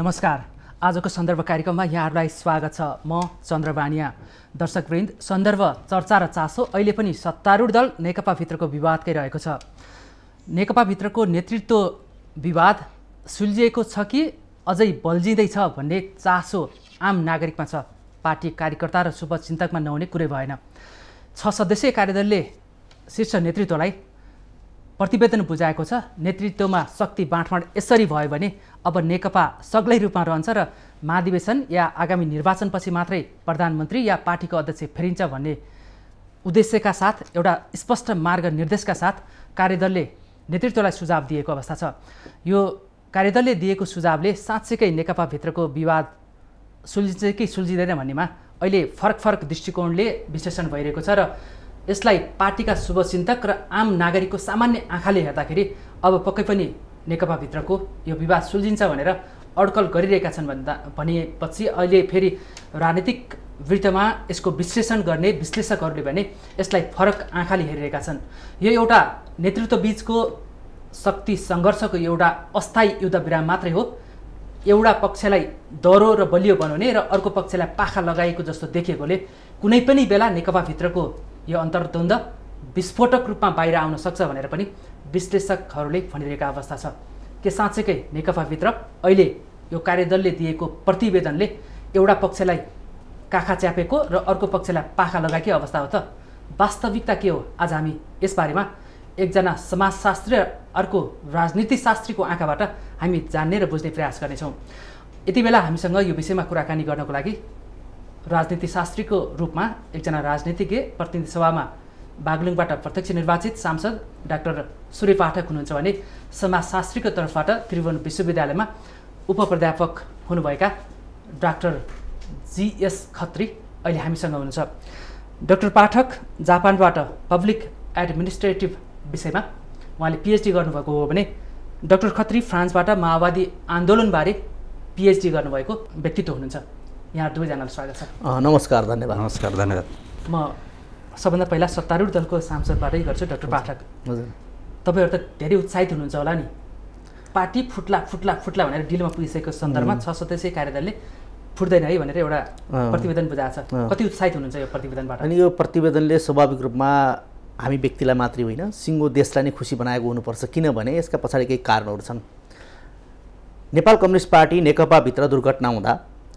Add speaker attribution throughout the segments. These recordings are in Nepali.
Speaker 1: नमस्कार आजको सन्दर्भ कार्यक्रममा यहाँहरूलाई स्वागत छ म चन्द्रबानिया दर्शकवृन्द सन्दर्भ चर्चा र चासो अहिले पनि सत्तारूढ दल नेकपाभित्रको विवादकै रहेको छ नेकपाभित्रको नेतृत्व विवाद सुल्झिएको छ कि अझै बल्झिँदैछ भन्ने चासो आम नागरिकमा छ पार्टी कार्यकर्ता र शुभचिन्तकमा नहुने कुरै भएन छ सदस्यीय कार्यदलले शीर्ष नेतृत्वलाई प्रतिवेदन बुझाएको छ नेतृत्वमा शक्ति बाँडफाँड यसरी भयो भने अब नेकपा सग्लै रूपमा रहन्छ र महाधिवेशन या आगामी निर्वाचनपछि मात्रै प्रधानमन्त्री या पार्टीको अध्यक्ष फेरिन्छ भन्ने उद्देश्यका साथ एउटा स्पष्ट मार्ग निर्देशका साथ कार्यदलले नेतृत्वलाई सुझाव दिएको अवस्था छ यो कार्यदलले दिएको सुझावले साँच्चैकै नेकपाभित्रको विवाद सुल्झिन्छ कि सुल्झिँदैन भन्नेमा अहिले फरक फरक दृष्टिकोणले विश्लेषण भइरहेको छ र यसलाई पार्टीका शुभचिन्तक र आम नागरिकको सामान्य आँखाले हेर्दाखेरि अब पक्कै पनि नेकपाभित्रको यो विवाद सुल्झिन्छ भनेर अड्कल गरिरहेका छन् भन्दा भनेपछि अहिले फेरि राजनीतिक वृत्तमा यसको विश्लेषण गर्ने विश्लेषकहरूले भने यसलाई फरक आँखाले हेरिरहेका छन् यो एउटा नेतृत्वबीचको शक्ति सङ्घर्षको एउटा अस्थायी युद्ध विराम मात्रै हो एउटा पक्षलाई दह्रो र बलियो बनाउने र अर्को पक्षलाई पाखा लगाएको जस्तो देखिएकोले कुनै पनि बेला नेकपाभित्रको यो अन्तर्द्वन्द विस्फोटक रूपमा बाहिर आउन सक्छ भनेर पनि विश्लेषकहरूले भनिरहेका अवस्था छ के साँच्चैकै नेकपाभित्र अहिले यो कार्यदलले दिएको प्रतिवेदनले एउटा पक्षलाई काखा च्यापेको र अर्को पक्षलाई पाखा लगाएकै अवस्था हो त वास्तविकता के हो आज हामी यसबारेमा एकजना समाजशास्त्री र अर्को राजनीतिशास्त्रीको आँखाबाट हामी जान्ने र बुझ्ने प्रयास गर्नेछौँ यति बेला हामीसँग यो विषयमा कुराकानी गर्नको लागि राजनीतिशास्त्रीको रूपमा एकजना राजनीतिज्ञ प्रतिनिधि सभामा बागलुङबाट प्रत्यक्ष निर्वाचित सांसद डाक्टर सूर्य पाठक हुनुहुन्छ भने समाजशास्त्रीको तर्फबाट त्रिभुवन विश्वविद्यालयमा उपप्राध्यापक हुनुभएका डाक्टर जिएस खत्री अहिले हामीसँग हुनुहुन्छ डाक्टर पाठक जापानबाट पब्लिक एडमिनिस्ट्रेटिभ विषयमा उहाँले पिएचडी गर्नुभएको हो भने डाक्टर खत्री फ्रान्सबाट माओवादी आन्दोलनबारे पिएचडी गर्नुभएको व्यक्तित्व हुनुहुन्छ यहाँ दुवैजनालाई स्वागत छ
Speaker 2: नमस्कार धन्यवाद नमस्कार धन्यवाद
Speaker 1: म सबभन्दा पहिला सत्तारूढ दलको सांसदबाटै गर्छु डक्टर पाठक हजुर तपाईँहरू त धेरै उत्साहित हुनुहुन्छ होला नि पार्टी फुट्ला फुट्ला फुट्ला भनेर डिलमा पुगिसकेको सन्दर्भमा छ सदस्यीय कार्यदलले फुट्दैन है भनेर एउटा प्रतिवेदन बुझाएको छ कति उत्साहित हुनुहुन्छ यो प्रतिवेदनबाट
Speaker 2: अनि यो प्रतिवेदनले स्वाभाविक रूपमा हामी व्यक्तिलाई मात्रै होइन सिङ्गो देशलाई नै खुसी बनाएको हुनुपर्छ किनभने यसका पछाडि केही कारणहरू छन् नेपाल कम्युनिस्ट पार्टी नेकपाभित्र दुर्घटना हुँदा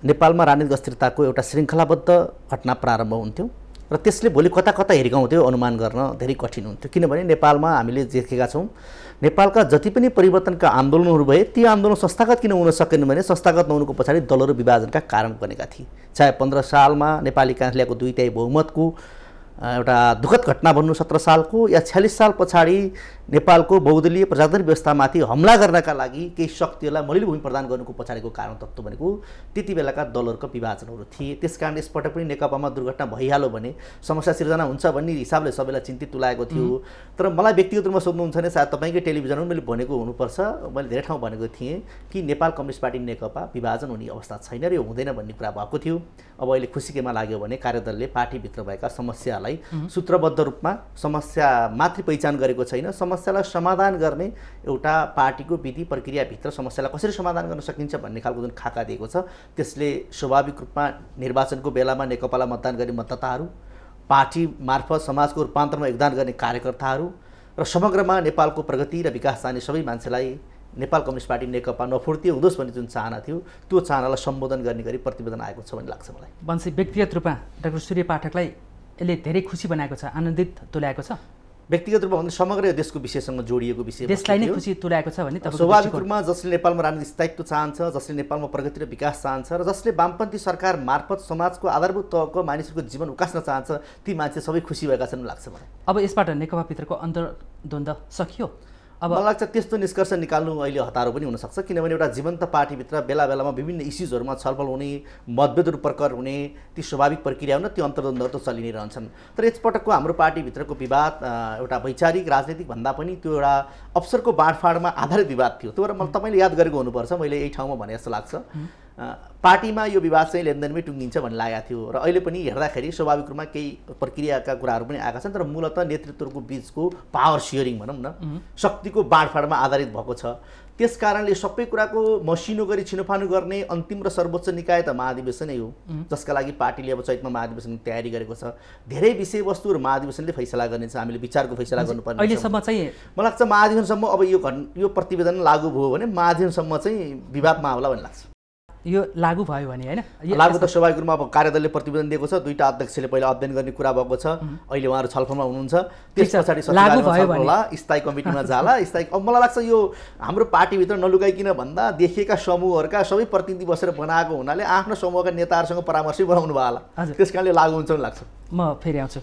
Speaker 2: नेपालमा राजनीतिक अस्थिरताको एउटा श्रृङ्खलाबद्ध घटना प्रारम्भ हुन्थ्यो र त्यसले भोलि कता कता हिर्काउँथ्यो अनुमान गर्न धेरै कठिन हुन्थ्यो किनभने नेपालमा हामीले देखेका छौँ नेपालका जति पनि परिवर्तनका आन्दोलनहरू भए ती आन्दोलन संस्थागत किन हुन सकेन भने संस्थागत नहुनुको पछाडि दलहरू विभाजनका कारण बनेका थिए चाहे पन्ध्र सालमा नेपाली काङ्ग्रेस ल्याएको दुई बहुमतको एउटा दुःखद घटना भन्नु सत्र सालको या छ्यालिस साल पछाडि नेपालको बहुदलीय प्रजातान्त्रिक व्यवस्थामाथि हमला गर्नका लागि केही शक्तिहरूलाई मलिलो भूमि प्रदान गर्नुको पछाडिको कारण तत्त्व भनेको त्यति बेलाका दलहरूको विभाजनहरू थिए त्यस कारण यसपटक पनि नेकपामा दुर्घटना भइहाल्यो भने समस्या सिर्जना हुन्छ भन्ने हिसाबले सबैलाई चिन्तित तुलाएको थियो तर मलाई व्यक्तिगत रूपमा सोध्नुहुन्छ भने सायद तपाईँकै टेलिभिजनमा मैले भनेको हुनुपर्छ मैले धेरै ठाउँ भनेको थिएँ कि नेपाल कम्युनिस्ट पार्टी नेकपा विभाजन हुने अवस्था छैन र यो हुँदैन भन्ने कुरा भएको थियो अब अहिले खुसी केमा लाग्यो भने कार्यदलले पार्टीभित्र भएका समस्यालाई सूत्रबद्ध रूपमा समस्या मात्रै पहिचान गरेको छैन समस्यालाई समाधान गर्ने एउटा पार्टीको विधि प्रक्रियाभित्र समस्यालाई कसरी समाधान गर्न सकिन्छ भन्ने खालको जुन खाका दिएको छ त्यसले स्वाभाविक रूपमा निर्वाचनको बेलामा नेकपालाई मतदान गर्ने मतदाताहरू पार्टी मार्फत समाजको रूपान्तरणमा योगदान गर्ने कार्यकर्ताहरू र समग्रमा नेपालको प्रगति र विकास जाने सबै मान्छेलाई नेपाल कम्युनिस्ट पार्टी नेकपा नफुर्ती हुँदोस् भन्ने जुन चाहना थियो त्यो चाहनालाई सम्बोधन गर्ने गरी प्रतिवेदन आएको छ भन्ने लाग्छ मलाई
Speaker 1: भनेपछि व्यक्तिगत रूपमा डाक्टर सूर्य पाठकलाई यसले धेरै खुसी बनाएको छ आनन्दित तुल्याएको छ
Speaker 2: व्यक्तिगत रूपमा भन्दा समग्र देशको विषयसँग जोडिएको विषय देशलाई नै खुसी
Speaker 1: तुल्याएको छ भने स्वाभाविक
Speaker 2: रूपमा जसले नेपालमा राजनीतिक स्थायित्व चाहन्छ जसले नेपालमा प्रगति र विकास चाहन्छ र जसले वामपन्थी सरकार मार्फत समाजको आधारभूत तहको मानिसहरूको जीवन उकास्न चाहन्छ ती मान्छे सबै खुसी भएका छन् लाग्छ मलाई
Speaker 1: अब यसबाट नेकपाभित्रको अन्तर्द्वन्द सकियो अब मलाई लाग्छ
Speaker 2: त्यस्तो निष्कर्ष निकाल्नु अहिले हतारो पनि हुनसक्छ किनभने एउटा जीवन्त पार्टीभित्र बेला बेलामा विभिन्न इस्युजहरूमा छलफल हुने मतभेद प्रकर हुने ती स्वाभाविक प्रक्रिया हुन ती अन्तर्द्वन्द्वहरू त चलि नै रहन्छन् तर यसपटकको हाम्रो पार्टीभित्रको विवाद एउटा वैचारिक राजनैतिक भन्दा पनि त्यो एउटा अवसरको बाँडफाँडमा आधारित विवाद थियो त्यो भएर मलाई तपाईँले याद गरेको हुनुपर्छ मैले यही ठाउँमा भने जस्तो लाग्छ पार्टीमा यो विवाद चाहिँ लेनदेनमै टुङ्गिन्छ भन्ने लागेको थियो र अहिले पनि हेर्दाखेरि स्वाभाविक रूपमा केही प्रक्रियाका कुराहरू पनि आएका छन् तर मूलत नेतृत्वको बिचको पावर सेयरिङ भनौँ न शक्तिको बाँडफाँडमा आधारित भएको छ त्यस कारणले सबै कुराको मसिनो गरी छिनोफानो गर्ने अन्तिम र सर्वोच्च निकाय त महाधिवेशनै हो जसका लागि पार्टीले अब चैतमा महाधिवेशनको तयारी गरेको छ धेरै विषयवस्तुहरू महाधिवेशनले फैसला गर्नेछ हामीले विचारको फैसला गर्नुपर्ने अहिलेसम्म चाहिँ मलाई लाग्छ महाधिवेशनसम्म अब यो घन यो प्रतिवेदन लागू भयो भने महाधिवेशनसम्म चाहिँ विवादमा आउला भन्ने लाग्छ
Speaker 1: यो लागू भयो भने होइन लागू त
Speaker 2: स्वाभाविक रूपमा अब कार्यदलले प्रतिवेदन दिएको छ दुईवटा अध्यक्षले पहिला अध्ययन गर्ने कुरा भएको छ अहिले उहाँहरू छलफलमा हुनुहुन्छ त्यस पछाडि होला स्थायी कमिटीमा जाला स्थायी अब मलाई लाग्छ यो हाम्रो पार्टीभित्र नलुकाइकन भन्दा देखिएका समूहहरूका सबै प्रतिनिधि बसेर बनाएको हुनाले आफ्नो समूहका नेताहरूसँग परामर्शै बनाउनु भयो होला त्यस कारणले लागु हुन्छ लाग्छ
Speaker 1: म फेरि आउँछु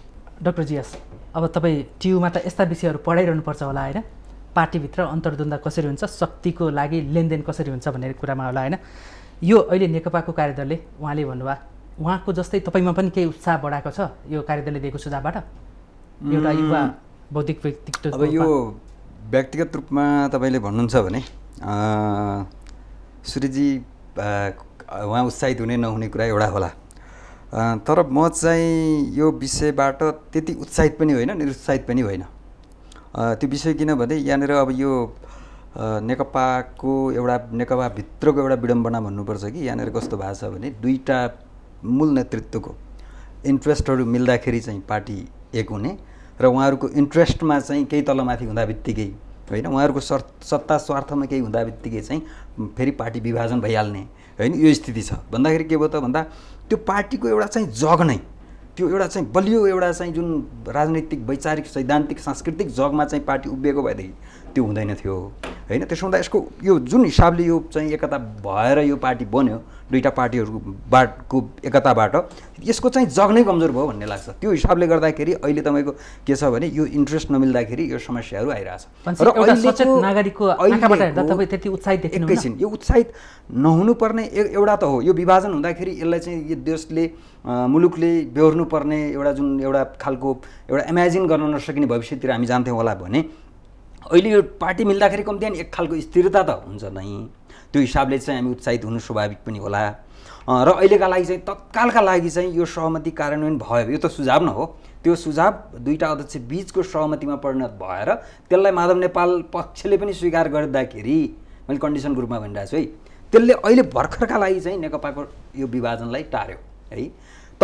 Speaker 1: डक्टर जियास अब तपाईँ टियुमा त यस्ता विषयहरू पढाइरहनुपर्छ होला होइन पार्टीभित्र अन्तर्द्वन्द कसरी हुन्छ शक्तिको लागि लेनदेन कसरी हुन्छ भन्ने कुरामा होला होइन यो अहिले नेकपाको कार्यदलले उहाँले भन्नुभयो उहाँको जस्तै तपाईँमा पनि केही उत्साह बढाएको छ यो कार्यदलले दिएको सुझावबाट
Speaker 3: एउटा युवा बौद्धिक व्यक्तित्व अब यो व्यक्तिगत रूपमा तपाईँले भन्नुहुन्छ भने सूर्यजी उहाँ उत्साहित हुने नहुने कुरा एउटा होला तर म चाहिँ यो विषयबाट त्यति उत्साहित पनि होइन निरुत्साहित पनि होइन त्यो विषय किनभने यहाँनिर अब यो नेकपाको एउटा नेकपाभित्रको एउटा विडम्बना भन्नुपर्छ कि यहाँनिर कस्तो भएको छ भने दुईवटा मूल नेतृत्वको इन्ट्रेस्टहरू मिल्दाखेरि चाहिँ पार्टी एक हुने र उहाँहरूको इन्ट्रेस्टमा चाहिँ केही तलमाथि हुँदा बित्तिकै होइन उहाँहरूको सर सत्ता स्वार्थमा केही हुँदा बित्तिकै चाहिँ फेरि पार्टी विभाजन भइहाल्ने होइन यो स्थिति छ भन्दाखेरि के भयो त भन्दा त्यो पार्टीको एउटा चाहिँ जग नै त्यो एउटा चाहिँ बलियो एउटा चाहिँ जुन राजनैतिक वैचारिक सैद्धान्तिक सांस्कृतिक जगमा चाहिँ पार्टी उभिएको भएदेखि त्यो हुँदैन थियो होइन त्यसो हुँदा यसको यो जुन हिसाबले यो चाहिँ एकता भएर यो पार्टी बन्यो दुईवटा पार्टीहरूको बाटको एकताबाट यसको चाहिँ जग नै कमजोर भयो भन्ने लाग्छ त्यो हिसाबले गर्दाखेरि अहिले तपाईँको के छ भने यो इन्ट्रेस्ट नमिल्दाखेरि यो समस्याहरू आइरहेछ एकैछिन यो उत्साहित नहुनुपर्ने एउटा त हो यो विभाजन हुँदाखेरि यसलाई चाहिँ यो देशले मुलुकले बेहोर्नुपर्ने एउटा जुन एउटा खालको एउटा इमेजिन गर्न नसकिने भविष्यतिर हामी जान्थ्यौँ होला भने अहिले यो पार्टी मिल्दाखेरि कम्तीमा एक खालको स्थिरता त हुन्छ नै त्यो हिसाबले चाहिँ हामी उत्साहित हुनु स्वाभाविक पनि होला र अहिलेका लागि चाहिँ तत्कालका लागि चाहिँ यो सहमति कार्यान्वयन भयो यो त सुझाव न हो त्यो सुझाव दुईवटा अध्यक्ष बिचको सहमतिमा परिणत भएर त्यसलाई माधव नेपाल पक्षले पनि स्वीकार गर्दाखेरि मैले कन्डिसन ग्रुपमा भनिरहेको छु है त्यसले अहिले भर्खरका लागि चाहिँ नेकपाको यो विभाजनलाई टार्यो है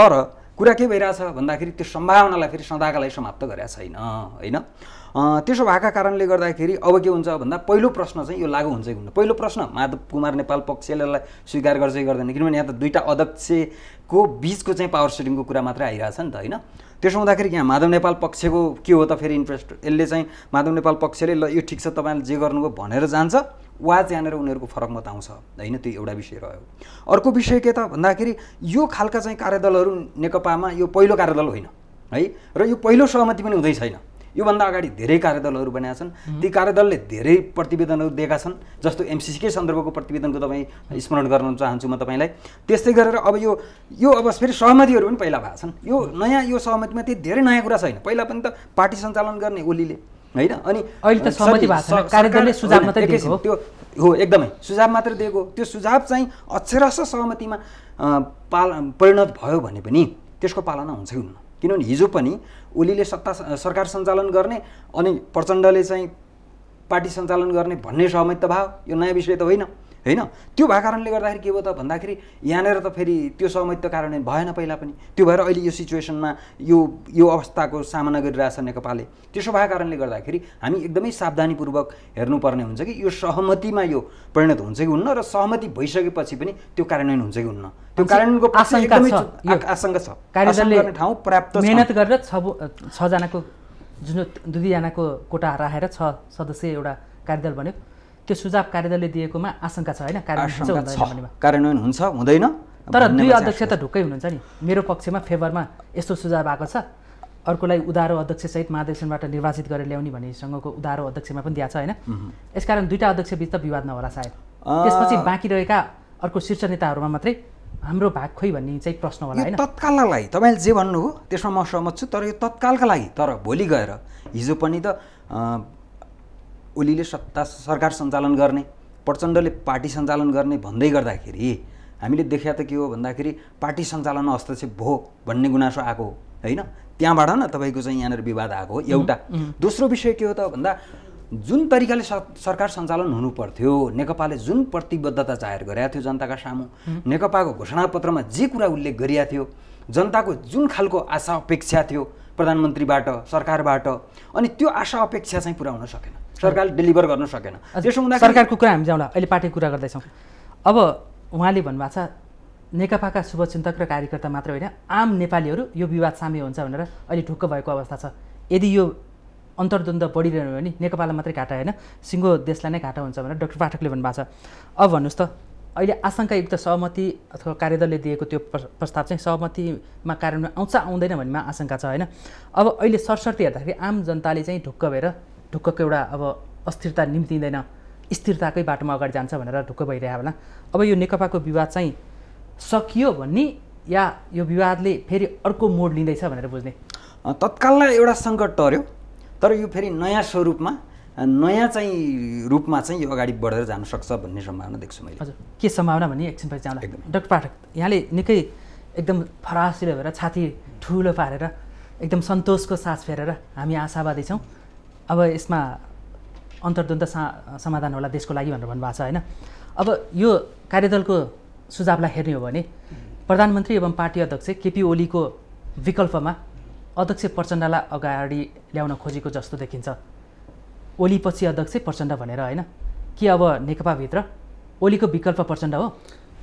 Speaker 3: तर कुरा के भइरहेछ भन्दाखेरि त्यो सम्भावनालाई फेरि सदाकालाई समाप्त गरेका छैन होइन त्यसो भएका कारणले गर्दाखेरि अब के हुन्छ भन्दा पहिलो प्रश्न चाहिँ यो लागु हुन्छ कि हुन्न पहिलो प्रश्न माधव कुमार नेपाल पक्षले यसलाई स्वीकार गर्छ कि गर्दैन किनभने यहाँ त दुईवटा अध्यक्षको बिचको चाहिँ पावर सेटिङको कुरा मात्रै आइरहेछ नि त होइन त्यसो हुँदाखेरि यहाँ माधव नेपाल पक्षको के हो त फेरि इन्ट्रेस्ट यसले चाहिँ माधव नेपाल पक्षले ल यो ठिक छ तपाईँले जे गर्नुभयो भनेर जान्छ वा जानेर उनीहरूको फरक मत आउँछ होइन त्यो एउटा विषय रह्यो अर्को विषय के त भन्दाखेरि यो खालका चाहिँ कार्यदलहरू नेकपामा यो पहिलो कार्यदल होइन है र यो पहिलो सहमति पनि हुँदै छैन योभन्दा अगाडि धेरै कार्यदलहरू बनाएका छन् ती कार्यदलले धेरै प्रतिवेदनहरू दिएका छन् जस्तो एमसिसीकै सन्दर्भको प्रतिवेदनको तपाईँ स्मरण गर्न चाहन्छु म तपाईँलाई त्यस्तै गरेर अब यो यो अब फेरि सहमतिहरू पनि पहिला भएको छन् यो नयाँ यो सहमतिमा त्यही धेरै नयाँ कुरा छैन पहिला पनि त पार्टी सञ्चालन गर्ने ओलीले होइन अनि अहिले त सहमति भएको कार्यदलले सुझाव मात्रै दिएको त्यो हो एकदमै सुझाव मात्र दिएको त्यो सुझाव चाहिँ अक्षरश सहमतिमा पाल परिणत भयो भने पनि त्यसको पालना हुन्छ हुन्न किनभने हिजो पनि ओलीले सत्ता सरकार सञ्चालन गर्ने अनि प्रचण्डले चाहिँ पार्टी सञ्चालन गर्ने भन्ने सहमति त भयो यो नयाँ विषय त होइन होइन त्यो भएको कारणले गर्दाखेरि के भयो त भन्दाखेरि यहाँनिर त फेरि त्यो सहमति त कार्यान्वयन भएन पहिला पनि त्यो भएर अहिले यो सिचुएसनमा यो यो अवस्थाको सामना गरिरहेछ नेपालले त्यसो भएको कारणले गर्दाखेरि हामी एकदमै सावधानीपूर्वक हेर्नुपर्ने हुन्छ कि यो सहमतिमा यो परिणत हुन्छ कि हुन्न र सहमति भइसकेपछि पनि त्यो कार्यान्वयन हुन्छ कि हुन्न त्यो कार्यान्वयनको आशङ्का छ गर्ने ठाउँ पर्याप्त मेहनत
Speaker 1: गरेर छजनाको जुन दुई दुईजनाको कोटा राखेर छ सदस्य एउटा कार्यदल बन्यो त्यो सुझाव कार्यदलले दिएकोमा आशंका छ होइन कार्यान्वयन
Speaker 3: हुन्छ हुँदैन तर दुई अध्यक्ष त
Speaker 1: ढुक्कै हुनुहुन्छ नि मेरो पक्षमा फेभरमा यस्तो सुझाव आएको छ अर्कोलाई उधारो अध्यक्षसहित महाधिवेशनबाट निर्वाचित गरेर ल्याउने भन्नेसँगको उधारो अध्यक्षमा पनि दिएको छ होइन यसकारण दुईवटा बिच त विवाद नहोला सायद त्यसपछि बाँकी रहेका अर्को शीर्ष नेताहरूमा मात्रै हाम्रो भाग खोइ भन्ने चाहिँ प्रश्न होला होइन
Speaker 3: तत्कालका लागि तपाईँले जे भन्नुभयो त्यसमा म सहमत छु तर यो तत्कालका लागि तर भोलि गएर हिजो पनि त ओलीले सत्ता सरकार सञ्चालन गर्ने प्रचण्डले पार्टी सञ्चालन गर्ने भन्दै गर्दाखेरि हामीले देखा त के हो भन्दाखेरि पार्टी सञ्चालनमा हस्तक्षेप भयो भन्ने गुनासो आएको हो होइन त्यहाँबाट न तपाईँको चाहिँ यहाँनिर विवाद आएको हो एउटा दोस्रो विषय के हो त भन्दा जुन तरिकाले सरकार सञ्चालन हुनु पर्थ्यो नेकपाले जुन प्रतिबद्धता जाहेर गरेका थियो जनताका सामु नेकपाको घोषणापत्रमा जे कुरा उल्लेख गरिएको थियो जनताको जुन खालको आशा अपेक्षा थियो प्रधानमन्त्रीबाट सरकारबाट अनि त्यो आशा अपेक्षा चाहिँ पुरा हुन सकेन सरकारले डेलिभर गर्न सकेन त्यसो हुँदा सरकारको
Speaker 1: कुरा हामी जाउँला अहिले पार्टी कुरा गर्दैछौँ अब उहाँले भन्नुभएको छ नेकपाका शुभचिन्तक र कार्यकर्ता मात्र होइन आम नेपालीहरू यो विवाद सामेल हुन्छ भनेर अहिले ढुक्क भएको अवस्था छ यदि यो अन्तर्द्वन्द बढिरहनु भने नेकपालाई मात्रै घाटा होइन सिङ्गो देशलाई नै घाटा हुन्छ भनेर डक्टर पाठकले भन्नुभएको छ अब भन्नुहोस् त अहिले आशङ्कायुक्त सहमति अथवा कार्यदलले दिएको त्यो प्रस्ताव चाहिँ सहमतिमा कार्यान्वयन आउँछ आउँदैन भन्नेमा आशङ्का छ होइन अब अहिले सरस्वती हेर्दाखेरि आम जनताले चाहिँ ढुक्क भएर ढुक्कको एउटा अब अस्थिरता निम्तिँदैन स्थिरताकै बाटोमा अगाडि जान्छ भनेर ढुक्क भइरहेको होला अब यो नेकपाको विवाद चाहिँ
Speaker 3: सकियो भन्ने या यो विवादले फेरि अर्को मोड लिँदैछ भनेर बुझ्ने तत्काललाई एउटा सङ्कट टर्यो तर यो फेरि नयाँ स्वरूपमा नयाँ चाहिँ रूपमा चाहिँ यो अगाडि बढेर जान सक्छ भन्ने सम्भावना देख्छु मैले
Speaker 1: हजुर के सम्भावना भन्ने पछि जाँदा एकदम डक्टर पाठक यहाँले निकै एकदम फरासिलो भएर छाती ठुलो पारेर एकदम सन्तोषको सास फेरेर हामी आशावादी छौँ अब यसमा अन्तर्द्वन्द सा समाधान होला देशको लागि भनेर भन्नुभएको छ होइन अब यो कार्यदलको सुझावलाई हेर्ने हो भने प्रधानमन्त्री एवं पार्टी अध्यक्ष केपी ओलीको विकल्पमा अध्यक्ष प्रचण्डलाई अगाडि ल्याउन खोजेको जस्तो देखिन्छ ओली पछि अध्यक्ष प्रचण्ड भनेर होइन के अब नेकपाभित्र ओलीको विकल्प प्रचण्ड हो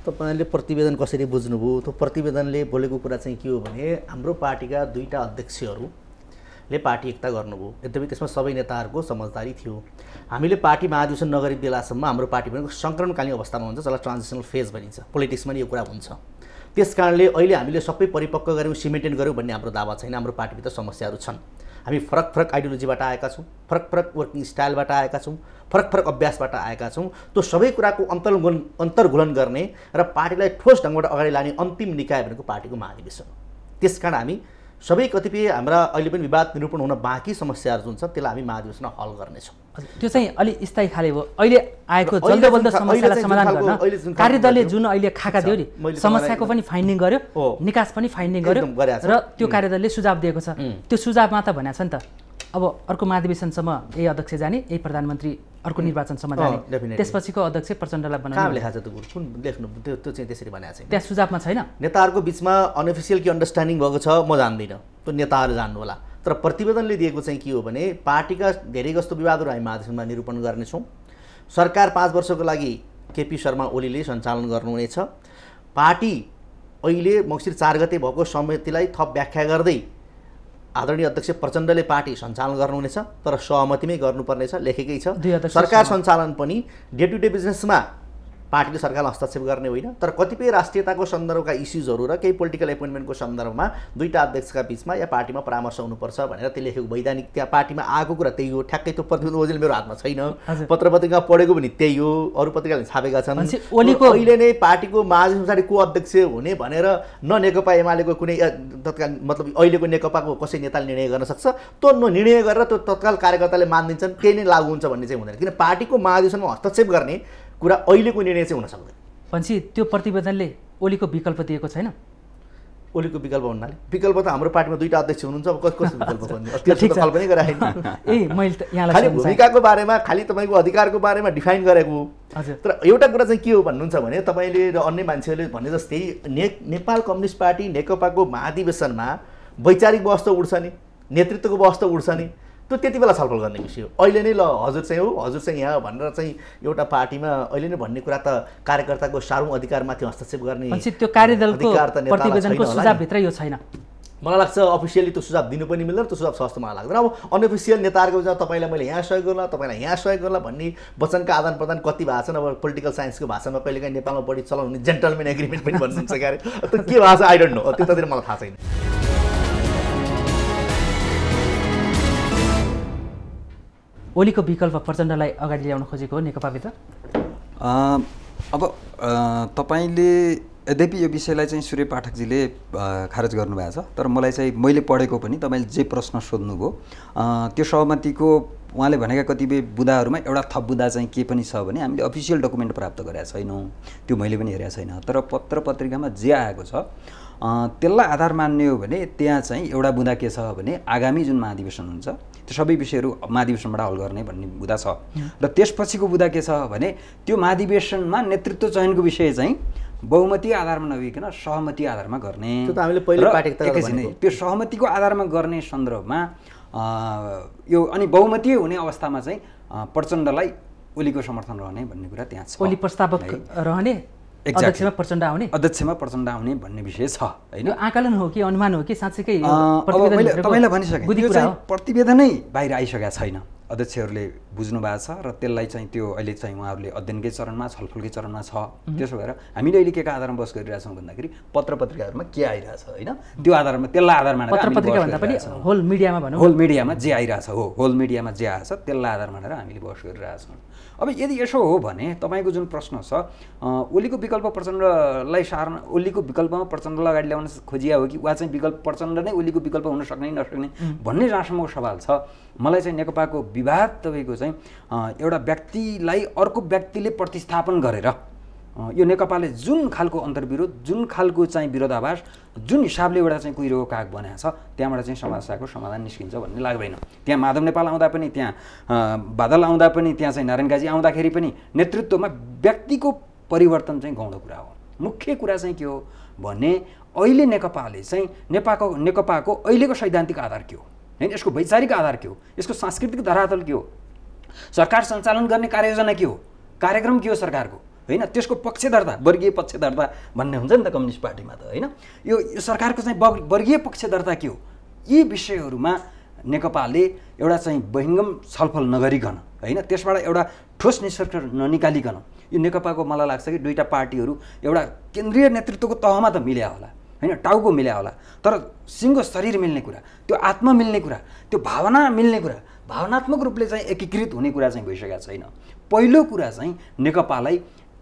Speaker 1: तपाईँले प्रतिवेदन
Speaker 2: कसरी बुझ्नुभयो त्यो प्रतिवेदनले बोलेको कुरा चाहिँ के हो भने हाम्रो पार्टीका दुईवटा अध्यक्षहरू ले पार्टी एकता गर्नुभयो यद्यपि त्यसमा सबै नेताहरूको समझदारी थियो हामीले पार्टी महाधिवेशन नगरी बेलासम्म हाम्रो पार्टी भनेको सङ्क्रमणकालीन अवस्थामा हुन्छ जसलाई ट्रान्जिसनल फेज भनिन्छ पोलिटिक्समा नि यो कुरा हुन्छ त्यस कारणले अहिले हामीले सबै परिपक्व गऱ्यौँ सिमेन्टेन गऱ्यौँ भन्ने हाम्रो दावा छैन हाम्रो पार्टीभित्र समस्याहरू छन् हामी फरक फरक आइडियोलोजीबाट आएका छौँ फरक फरक वर्किङ स्टाइलबाट आएका छौँ फरक फरक अभ्यासबाट आएका छौँ त्यो सबै कुराको अन्तर्गुन अन्तर्गुलन गर्ने र पार्टीलाई ठोस ढङ्गबाट अगाडि लाने अन्तिम निकाय भनेको पार्टीको महाधिवेशन त्यस कारण हामी सबै कतिपय हाम्रा अहिले पनि विवाद निरूपण हुन बाँकी समस्याहरू जुन छ त्यसलाई हामी महाधिवेशनमा हल गर्नेछौँ त्यो चाहिँ अलिक स्थायी खाले
Speaker 1: हो अहिले आएको समाधान गर्न कार्यदलले जुन अहिले खाका दियो नि समस्याको पनि फाइन्डिङ गर्यो निकास पनि फाइन्डिङ गर्यो र त्यो कार्यदलले सुझाव दिएको छ त्यो सुझावमा त भनेको छ नि त अब अर्को महाधिवेशनसम्म यही अध्यक्ष जाने यही प्रधानमन्त्री अर्को निर्वाचनसम्म जाने त्यसपछिको
Speaker 2: अध्यक्ष प्रचण्डलाई बनाउनु लेखा छ कुन लेख्नु त्यो चाहिँ त्यसरी बनाएको छैन त्यहाँ सुझावमा छैन नेताहरूको बिचमा अनअफिसियल कि अन्डरस्ट्यान्डिङ भएको छ म जान्दिनँ त्यो नेताहरू जान्नु होला तर प्रतिवेदनले दिएको चाहिँ के हो भने पार्टीका धेरै जस्तो विवादहरू हामी महाधिवेशनमा निरूपण गर्नेछौँ सरकार पाँच वर्षको लागि केपी शर्मा ओलीले सञ्चालन गर्नुहुनेछ पार्टी अहिले मङ्सिर चार गते भएको समितिलाई थप व्याख्या गर्दै आदरणीय अध्यक्ष प्रचण्डले पार्टी सञ्चालन गर्नुहुनेछ तर सहमतिमै गर्नुपर्नेछ लेखेकै छ सरकार सञ्चालन पनि डे टु डे बिजनेसमा पार्टीले सरकारमा हस्तक्षेप गर्ने होइन तर कतिपय राष्ट्रियताको सन्दर्भका इस्युजहरू र केही पोलिटिकल एपोइन्टमेन्टको सन्दर्भमा दुईवटा अध्यक्षका बिचमा या पार्टीमा परामर्श हुनुपर्छ भनेर त्यो लेखेको वैधानिक त्यहाँ पार्टीमा आएको कुरा त्यही हो ठ्याक्कै त्यो प्रतिबन्ध ओजेल मेरो हातमा छैन पत्र पत्रिका पढेको पनि त्यही हो अरू पत्रिकाले छापेका छन् ओलीको अहिले नै पार्टीको माझ पछाडि को अध्यक्ष हुने भनेर न नेकपा एमालेको कुनै तत्काल मतलब अहिलेको नेकपाको कसै नेताले निर्णय गर्न सक्छ त्यो निर्णय गरेर त्यो तत्काल कार्यकर्ताले मानिदिन्छन् त्यही नै लागू हुन्छ भन्ने चाहिँ हुँदैन किन पार्टीको महाधिवेशनमा हस्तक्षेप गर्ने कुरा अहिलेको निर्णय चाहिँ हुन सक्दैन
Speaker 1: भनेपछि त्यो प्रतिवेदनले ओलीको विकल्प दिएको छैन ओलीको विकल्प भन्नाले
Speaker 2: विकल्प त हाम्रो पार्टीमा दुईवटा अध्यक्ष हुनुहुन्छ अब कस कस्तो विकल्प भन्ने गराएन ए मैले त यहाँ खालि भूमिकाको बारेमा खालि तपाईँको अधिकारको बारेमा डिफाइन गरेको तर एउटा कुरा चाहिँ के हो भन्नुहुन्छ भने तपाईँले र अन्य मान्छेहरूले भने जस्तै ने नेपाल कम्युनिस्ट पार्टी नेकपाको महाधिवेशनमा वैचारिक वस्तु उठ्छ नि नेतृत्वको वस्तु उठ्छ नि त्यो त्यति बेला छलफल गर्ने विषय हो अहिले नै ल हजुर चाहिँ हो हजुर चाहिँ यहाँ भनेर चाहिँ एउटा पार्टीमा अहिले नै भन्ने कुरा त कार्यकर्ताको सारौँ अधिकारमाथि हस्तक्षेप गर्ने त्यो
Speaker 1: कार्यदलको सुझावभित्र यो छैन
Speaker 2: मलाई लाग्छ अफिसियली त्यो सुझाव दिनु पनि मिल्दैन त्यो सुझाव छ जस्तो मलाई लाग्दैन अब अनअफिसियल नेताहरूको बिचमा तपाईँलाई मैले यहाँ सहयोग गर्ला तपाईँलाई यहाँ सहयोग गर्ला भन्ने वचनका आदान प्रदान कति भएको छन् अब पोलिटिकल साइन्सको भाषामा कहिलेकाहीँ नेपालमा बढी चलाउने जेन्टलमेन एग्रिमेन्ट पनि भन्नुहुन्छ क्यारे त्यो के भएको छ आई डोन्ट नो त्यतातिर मलाई थाहा छैन
Speaker 1: ओलीको विकल्प प्रचण्डलाई अगाडि ल्याउन खोजेको हो नेकपाभित्र
Speaker 3: अब तपाईँले यद्यपि यो विषयलाई चाहिँ सूर्य पाठकजीले खारेज गर्नुभएको छ तर मलाई चाहिँ मैले पढेको पनि तपाईँले जे प्रश्न सोध्नुभयो त्यो सहमतिको उहाँले भनेका कतिपय बुदाहरूमा एउटा थप बुदा चाहिँ के पनि छ भने हामीले अफिसियल डकुमेन्ट प्राप्त गरेका छैनौँ त्यो मैले पनि हेरेको छैन तर पत्र पत्रिकामा जे आएको छ त्यसलाई आधार मान्ने हो भने त्यहाँ चाहिँ एउटा बुँदा के छ भने आगामी जुन महाधिवेशन हुन्छ त्यो सबै विषयहरू महाधिवेशनबाट हल गर्ने भन्ने बुदा छ र त्यसपछिको बुदा के छ भने त्यो महाधिवेशनमा नेतृत्व चयनको विषय चाहिँ बहुमती आधारमा नभइकन सहमति आधारमा गर्ने त्यो सहमतिको आधारमा गर्ने सन्दर्भमा यो अनि बहुमती हुने अवस्थामा चाहिँ प्रचण्डलाई ओलीको समर्थन रहने भन्ने कुरा त्यहाँ छ ओली प्रस्तावक रहने अध्यक्षमा प्रचण्ड आउने अध्यक्षमा प्रचण्ड आउने भन्ने विषय छ होइन
Speaker 1: आकलन हो कि अनुमान हो कि साँच्चैकै तपाईँलाई भनिसकेँ
Speaker 3: प्रतिवेदनै बाहिर आइसकेका छैन अध्यक्षहरूले बुझ्नु भएको छ र त्यसलाई चाहिँ त्यो अहिले चाहिँ उहाँहरूले अध्ययनकै चरणमा छलफलकै चरणमा छ त्यसो भएर हामीले अहिले के का आधारमा बस गरिरहेछौँ भन्दाखेरि पत्र पत्रिकाहरूमा के आइरहेछ होइन त्यो आधारमा त्यसलाई आधारमा होल मिडियामा जे आइरहेछ हो होल मिडियामा जे आएछ त्यसलाई आधार मानेर हामीले बस गरिरहेछौँ अब यदि यसो हो भने तपाईँको जुन प्रश्न छ ओलीको विकल्प प्रचण्डलाई सार्न ओलीको विकल्पमा प्रचण्डलाई अगाडि ल्याउन खोजिया हो कि वा चाहिँ विकल्प प्रचण्ड नै ओलीको विकल्प हुन सक्ने नसक्ने भन्ने जहाँसम्मको सवाल छ मलाई चाहिँ नेकपाको विवाद तपाईँको चाहिँ एउटा व्यक्तिलाई अर्को व्यक्तिले प्रतिस्थापन गरेर यो नेकपाले जुन खालको अन्तर्विरोध जुन खालको चाहिँ विरोधाभास जुन हिसाबले एउटा चाहिँ कुहिरोको काग बनाएको छ त्यहाँबाट चाहिँ समस्याको समाधान निस्किन्छ भन्ने लाग्दैन त्यहाँ माधव नेपाल आउँदा पनि त्यहाँ बादल आउँदा पनि त्यहाँ चाहिँ नारायण गाजी आउँदाखेरि पनि नेतृत्वमा व्यक्तिको परिवर्तन चाहिँ गाउँदो कुरा हो मुख्य कुरा चाहिँ के हो भने अहिले नेकपाले चाहिँ नेपालको नेकपाको अहिलेको सैद्धान्तिक आधार के हो होइन यसको वैचारिक आधार के हो यसको सांस्कृतिक धरातल के हो सरकार सञ्चालन गर्ने कार्ययोजना के हो कार्यक्रम के हो सरकारको होइन त्यसको पक्षधरता वर्गीय पक्षधरता भन्ने हुन्छ नि त कम्युनिस्ट पार्टीमा त होइन यो सरकारको चाहिँ वर्गीय पक्षधरता के हो यी विषयहरूमा नेकपाले एउटा चाहिँ बहिङ्गम छलफल नगरिकन होइन त्यसबाट एउटा ठोस निष्कर्ष ननिकालिकन यो नेकपाको मलाई लाग्छ कि दुईवटा पार्टीहरू एउटा केन्द्रीय नेतृत्वको तहमा त मिल्या होला होइन टाउको मिल्या होला तर सिङ्गो शरीर मिल्ने कुरा त्यो आत्मा मिल्ने कुरा त्यो भावना मिल्ने कुरा भावनात्मक रूपले चाहिँ एकीकृत हुने कुरा चाहिँ भइसकेको छैन पहिलो कुरा चाहिँ नेकपालाई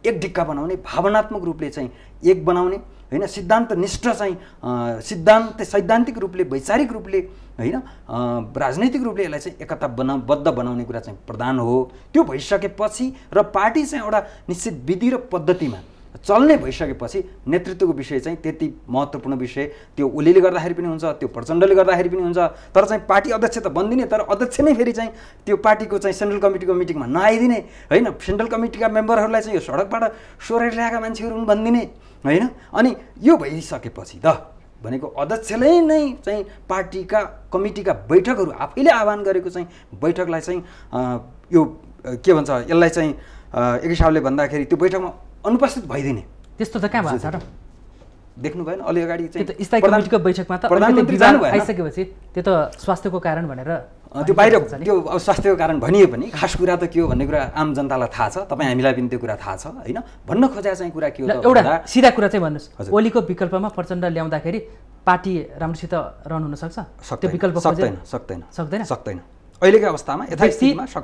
Speaker 3: एक ढिक्का बनाउने भावनात्मक रूपले चाहिँ एक बनाउने होइन सिद्धान्त निष्ठ चाहिँ सिद्धान्त सैद्धान्तिक रूपले वैचारिक रूपले होइन राजनैतिक रूपले यसलाई चाहिँ एकता बना बद्ध बनाउने कुरा चाहिँ प्रधान हो त्यो भइसकेपछि र पार्टी चाहिँ एउटा निश्चित विधि र पद्धतिमा चल्ने भइसकेपछि नेतृत्वको विषय चाहिँ त्यति महत्त्वपूर्ण विषय त्यो ओलीले गर्दाखेरि पनि हुन्छ त्यो प्रचण्डले गर्दाखेरि पनि हुन्छ तर चाहिँ पार्टी अध्यक्ष त बनिदिने तर अध्यक्ष नै फेरि चाहिँ त्यो पार्टीको चाहिँ सेन्ट्रल कमिटीको मिटिङमा नआइदिने होइन सेन्ट्रल कमिटीका मेम्बरहरूलाई चाहिँ यो सडकबाट सोरेर ल्याएका मान्छेहरू पनि भनिदिने होइन अनि यो भइसकेपछि त भनेको अध्यक्षले नै चाहिँ पार्टीका कमिटीका बैठकहरू आफैले आह्वान गरेको चाहिँ बैठकलाई चाहिँ यो के भन्छ यसलाई चाहिँ एक हिसाबले भन्दाखेरि त्यो बैठकमा अनुपस्थित भइदिने
Speaker 1: त्यस्तो त कहाँ भएको छ र
Speaker 3: देख्नु भएन अलि अगाडि चाहिँ स्थायी कमिटीको
Speaker 1: बैठकमा त प्रधानमन्त्री आइसकेपछि त्यो त स्वास्थ्यको कारण भनेर
Speaker 3: त्यो बाहिर त्यो अब स्वास्थ्यको कारण भनिए पनि खास कुरा त के हो भन्ने कुरा आम जनतालाई थाहा छ तपाईँ हामीलाई पनि त्यो कुरा थाहा छ होइन भन्न खोजा चाहिँ कुरा के हो एउटा सिधा कुरा चाहिँ भन्नुहोस् ओलीको
Speaker 1: विकल्पमा प्रचण्ड ल्याउँदाखेरि पार्टी राम्रोसित रहन हुनसक्छ त्यो विकल्प सक्दैन
Speaker 3: सक्दैन सक्दैन सक्दैन
Speaker 1: अहिलेको अवस्थामा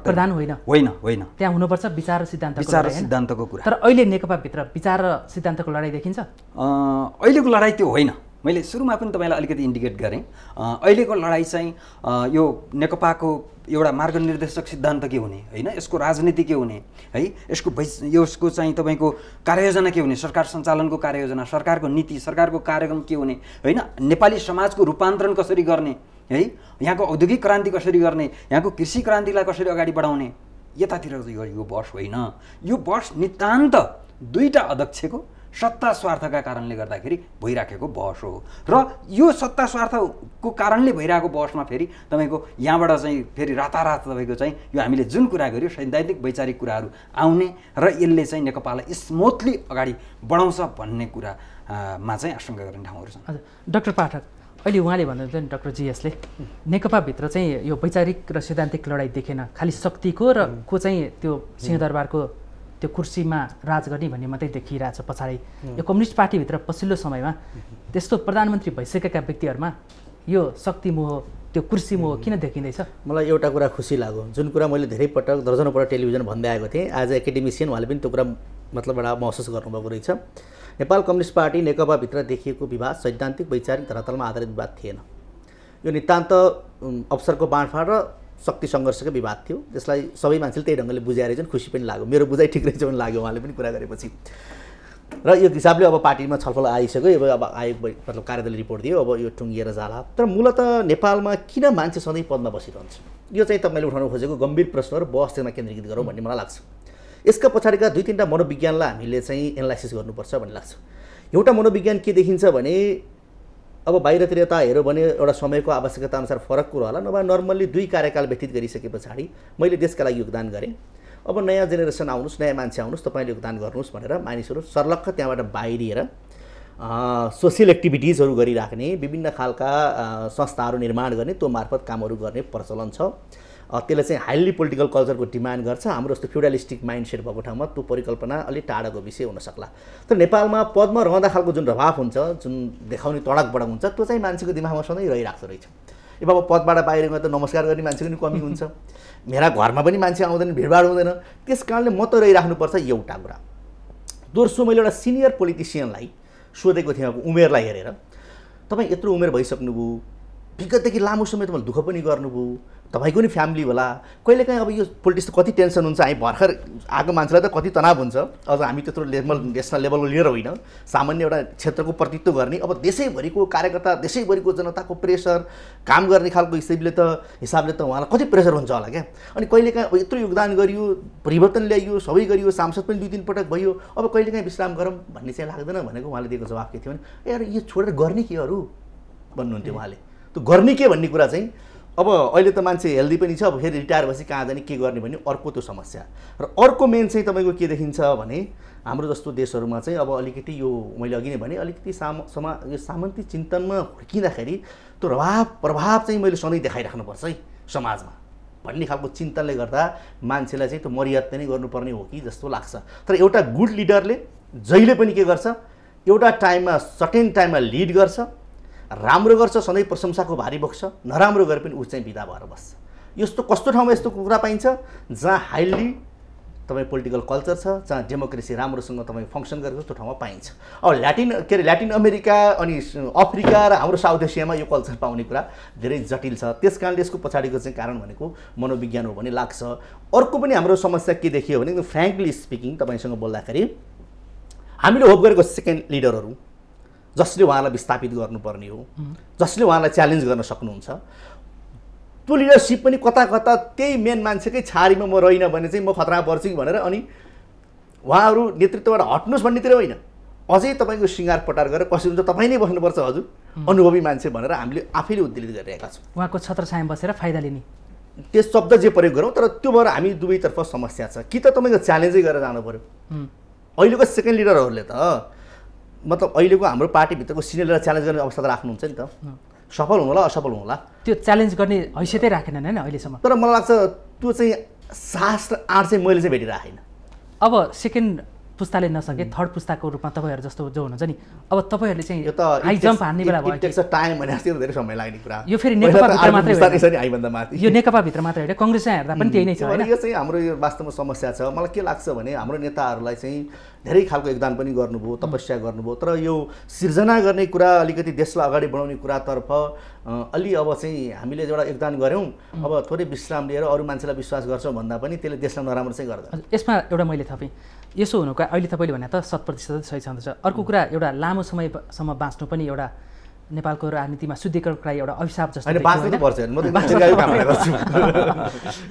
Speaker 1: प्रधान होइन होइन होइन त्यहाँ हुनुपर्छ विचार सिद्धान्त विचार सिद्धान्तको कुरा तर अहिले नेकपाभित्र विचार र सिद्धान्तको लडाइँ देखिन्छ
Speaker 3: अहिलेको लडाइँ त्यो होइन मैले सुरुमा पनि तपाईँलाई अलिकति इन्डिकेट गरेँ अहिलेको लडाइँ चाहिँ यो नेकपाको एउटा मार्गनिर्देशक सिद्धान्त के हुने होइन यसको राजनीति के हुने है यसको भै यसको चाहिँ तपाईँको कार्ययोजना के हुने सरकार सञ्चालनको कार्ययोजना सरकारको नीति सरकारको कार्यक्रम के हुने होइन नेपाली समाजको रूपान्तरण कसरी गर्ने है यहाँको औद्योगिक क्रान्ति कसरी गर्ने यहाँको कृषि क्रान्तिलाई कसरी अगाडि बढाउने यतातिर यो बस होइन यो बस नितान्त दुईवटा अध्यक्षको सत्ता स्वार्थका कारणले गर्दाखेरि भइराखेको बहस हो र यो सत्ता स्वार्थको कारणले भइरहेको बहसमा फेरि तपाईँको यहाँबाट चाहिँ फेरि रातारात तपाईँको चाहिँ यो हामीले जुन कुरा गर्यो सैद्धान्तिक वैचारिक कुराहरू आउने र यसले चाहिँ नेपाललाई स्मुथली अगाडि बढाउँछ भन्ने कुरामा चाहिँ आशङ्का गर्ने ठाउँहरू छन्
Speaker 1: हजुर डक्टर पाठक अहिले उहाँले भन्नुहुन्छ नि डक्टर जिएसले नेकपाभित्र चाहिँ यो वैचारिक र सैद्धान्तिक लडाइँ देखेन खालि शक्तिको र को चाहिँ त्यो सिंहदरबारको त्यो कुर्सीमा राज गर्ने भन्ने मात्रै देखिरहेछ पछाडि यो कम्युनिस्ट पार्टीभित्र पछिल्लो समयमा त्यस्तो प्रधानमन्त्री भइसकेका व्यक्तिहरूमा यो शक्ति मोह त्यो कुर्सी मोह किन देखिँदैछ
Speaker 2: मलाई एउटा कुरा खुसी लाग्यो जुन कुरा मैले धेरै पटक दर्जनपटक टेलिभिजन भन्दै आएको थिएँ आज एकाडेमिसियन उहाँले पनि त्यो कुरा मतलब एउटा महसुस गर्नुभएको रहेछ नेपाल कम्युनिस्ट पार्टी नेकपाभित्र देखिएको विवाद सैद्धान्तिक वैचारिक धरातलमा आधारित विवाद थिएन यो नितान्त अवसरको बाँडफाँड र शक्ति सङ्घर्षकै विवाद थियो त्यसलाई सबै मान्छेले त्यही ढङ्गले बुझाएर चाहिँ खुसी पनि लाग्यो मेरो बुझाइ ठिक रहेछ पनि लाग्यो उहाँले पनि कुरा गरेपछि र यो हिसाबले अब पार्टीमा छलफल आइसक्यो अब अब आयोग मतलब कार्यदल रिपोर्ट दियो अब यो टुङ्गिएर जाला तर मूलत नेपालमा किन मान्छे सधैँ पदमा बसिरहन्छ यो चाहिँ तपाईँले उठाउन खोजेको गम्भीर प्रश्न र बहस त्यसमा केन्द्रीकृत गरौँ भन्ने मलाई लाग्छ यसका पछाडिका दुई तिनवटा मनोविज्ञानलाई हामीले चाहिँ एनालाइसिस गर्नुपर्छ भन्ने लाग्छ एउटा मनोविज्ञान के देखिन्छ भने अब बाहिरतिर त हेऱ्यो भने एउटा समयको आवश्यकता अनुसार फरक कुरो होला नभए नर्मल्ली दुई कार्यकाल व्यतीत गरिसके पछाडि मैले देशका लागि योगदान गरेँ अब नयाँ जेनेरेसन आउनुहोस् नयाँ मान्छे आउनुहोस् तपाईँले योगदान गर्नुहोस् भनेर मानिसहरू सर्लक्क त्यहाँबाट बाहिरिएर सोसियल एक्टिभिटिजहरू गरिराख्ने विभिन्न खालका संस्थाहरू निर्माण गर्ने त्यो मार्फत कामहरू गर्ने प्रचलन छ त्यसले चाहिँ हाइली पोलिटिकल कल्चरको डिमान्ड गर्छ हाम्रो जस्तो फ्युडलिस्टिक माइन्डसेट भएको ठाउँमा त्यो परिकल्पना अलिक टाढाको विषय हुनसक्ला तर नेपालमा पदमा रहँदा खालको जुन रभाव हुन्छ जुन देखाउने तडकबाट हुन्छ त्यो चाहिँ मान्छेको दिमागमा सधैँ रहिरहेको रहेछ ए बाबा पदबाट बाहिर गएर त नमस्कार गर्ने मान्छे पनि कमी हुन्छ मेरा घरमा पनि मान्छे आउँदैन भिडभाड हुँदैन त्यस कारणले म त रहिराख्नुपर्छ एउटा कुरा दोस्रो मैले एउटा सिनियर पोलिटिसियनलाई सोधेको थिएँ अब उमेरलाई हेरेर तपाईँ यत्रो उमेर भइसक्नुभयो विगतदेखि लामो समय त दुःख पनि गर्नुभयो तपाईँको नि फ्यामिली होला कहिलेकाहीँ अब यो पोलिटिक्स त कति टेन्सन हुन्छ हामी भर्खर आएको मान्छेलाई त कति तनाव हुन्छ अझ हामी त्यत्रो लेभल नेसनल लेभलको लिएर होइन सामान्य एउटा क्षेत्रको प्रतित्व गर्ने अब देशैभरिको कार्यकर्ता देशैभरिको जनताको प्रेसर काम गर्ने खालको हिसाबले त हिसाबले त उहाँलाई कति प्रेसर हुन्छ होला क्या अनि कहिलेकाहीँ अब यत्रो योगदान गरियो परिवर्तन ल्याइयो सबै गरियो सांसद पनि दुई तिन पटक भयो अब कहिलेकाहीँ विश्राम गरौँ भन्ने चाहिँ लाग्दैन भनेको उहाँले दिएको जवाब के थियो भने यार यो छोडेर गर्ने के अरू भन्नुहुन्थ्यो उहाँले त्यो गर्ने के भन्ने कुरा चाहिँ अब अहिले त मान्छे हेल्दी पनि छ अब फेरि रिटायर भएपछि कहाँ जाने के गर्ने भन्ने अर्को त्यो समस्या र अर्को मेन चाहिँ तपाईँको के देखिन्छ भने हाम्रो जस्तो देशहरूमा चाहिँ अब अलिकति यो मैले अघि नै भने अलिकति साम समा यो सामन्ती चिन्तनमा हुर्किँदाखेरि त्यो प्रभाव प्रभाव चाहिँ मैले सधैँ देखाइराख्नुपर्छ है समाजमा भन्ने खालको चिन्तनले गर्दा मान्छेलाई चाहिँ त्यो मर्यादा नै गर्नुपर्ने हो कि जस्तो लाग्छ तर एउटा गुड लिडरले जहिले पनि के गर्छ एउटा टाइममा सर्टेन टाइममा लिड गर्छ राम्रो गर्छ सधैँ प्रशंसाको भारी बोक्छ नराम्रो गरे पनि ऊ चाहिँ विदा भएर बस्छ यस्तो कस्तो ठाउँमा यस्तो कुरा पाइन्छ जहाँ हाइली तपाईँ पोलिटिकल कल्चर छ जहाँ डेमोक्रेसी राम्रोसँग तपाईँ फङ्सन गरेको त्यो ठाउँमा पाइन्छ अब ल्याटिन के अरे ल्याटिन अमेरिका अनि अफ्रिका र हाम्रो साउथ एसियामा यो कल्चर पाउने कुरा धेरै जटिल छ त्यस कारणले यसको पछाडिको चाहिँ कारण भनेको मनोविज्ञान हो भने लाग्छ अर्को पनि हाम्रो समस्या के देखियो भने फ्रेङ्कली स्पिकिङ तपाईँसँग बोल्दाखेरि हामीले होप गरेको सेकेन्ड लिडरहरू जसले उहाँलाई विस्थापित गर्नुपर्ने हो जसले उहाँलाई च्यालेन्ज गर्न सक्नुहुन्छ त्यो लिडरसिप पनि कता कता त्यही मेन मान्छेकै छारीमा म रहिनँ भने चाहिँ म खतरा पर्छु कि भनेर अनि उहाँहरू नेतृत्वबाट हट्नुहोस् भन्नेतिर होइन अझै तपाईँको सिँगार पटार गरेर कसरी हुन्छ तपाईँ नै बस्नुपर्छ हजुर अनुभवी मान्छे भनेर हामीले आफैले उद्धित गरिरहेका छौँ
Speaker 1: उहाँको छत्रछायामा बसेर फाइदा लिने
Speaker 2: त्यस शब्द जे प्रयोग गरौँ तर त्यो भएर हामी दुवैतर्फ समस्या छ कि त तपाईँको च्यालेन्जै गरेर जानु पऱ्यो अहिलेको सेकेन्ड लिडरहरूले त मतलब अहिलेको हाम्रो पार्टीभित्रको सिनियरलाई च्यालेन्ज गर्ने अवस्था त राख्नुहुन्छ नि त सफल हुनु होला असफल हुनु होला त्यो च्यालेन्ज गर्ने
Speaker 1: हैसियतै राखेनन् होइन अहिलेसम्म तर मलाई लाग्छ त्यो चाहिँ सास र आँट चाहिँ मैले चाहिँ भेटिरहेको छैन अब सेकेन्ड पुस्ताले नसके थर्ड पुस्ताको रूपमा तपाईँहरू जस्तो जो हुनुहुन्छ नि अब तपाईँहरूले चाहिँ हाई जम्प हान्ने बेला भयो टाइम धेरै समय
Speaker 2: लाग्ने कुरा यो फेरि नेकपाभित्र
Speaker 1: मात्रै यो नेकपाभित्र मात्रै होइन हेर्दा पनि त्यही नै छ यो
Speaker 2: चाहिँ हाम्रो यो वास्तवमा समस्या छ मलाई के लाग्छ भने हाम्रो नेताहरूलाई चाहिँ धेरै खालको योगदान पनि गर्नुभयो तपस्या गर्नुभयो तर यो सिर्जना गर्ने कुरा अलिकति देशलाई अगाडि बढाउने कुरातर्फ अलि अब चाहिँ हामीले एउटा योगदान गऱ्यौँ अब थोरै विश्राम लिएर अरू मान्छेलाई विश्वास गर्छौँ भन्दा पनि त्यसले देशलाई नराम्रो चाहिँ गर्दैन
Speaker 1: यसमा एउटा मैले थपेँ यसो हुनुको अहिले तपाईँले भने त शत प्रतिशत सही छँदैछ अर्को कुरा एउटा लामो समयसम्म बाँच्नु पनि एउटा नेपालको राजनीतिमा शुद्धिकरणलाई एउटा अभिशाप जस्तो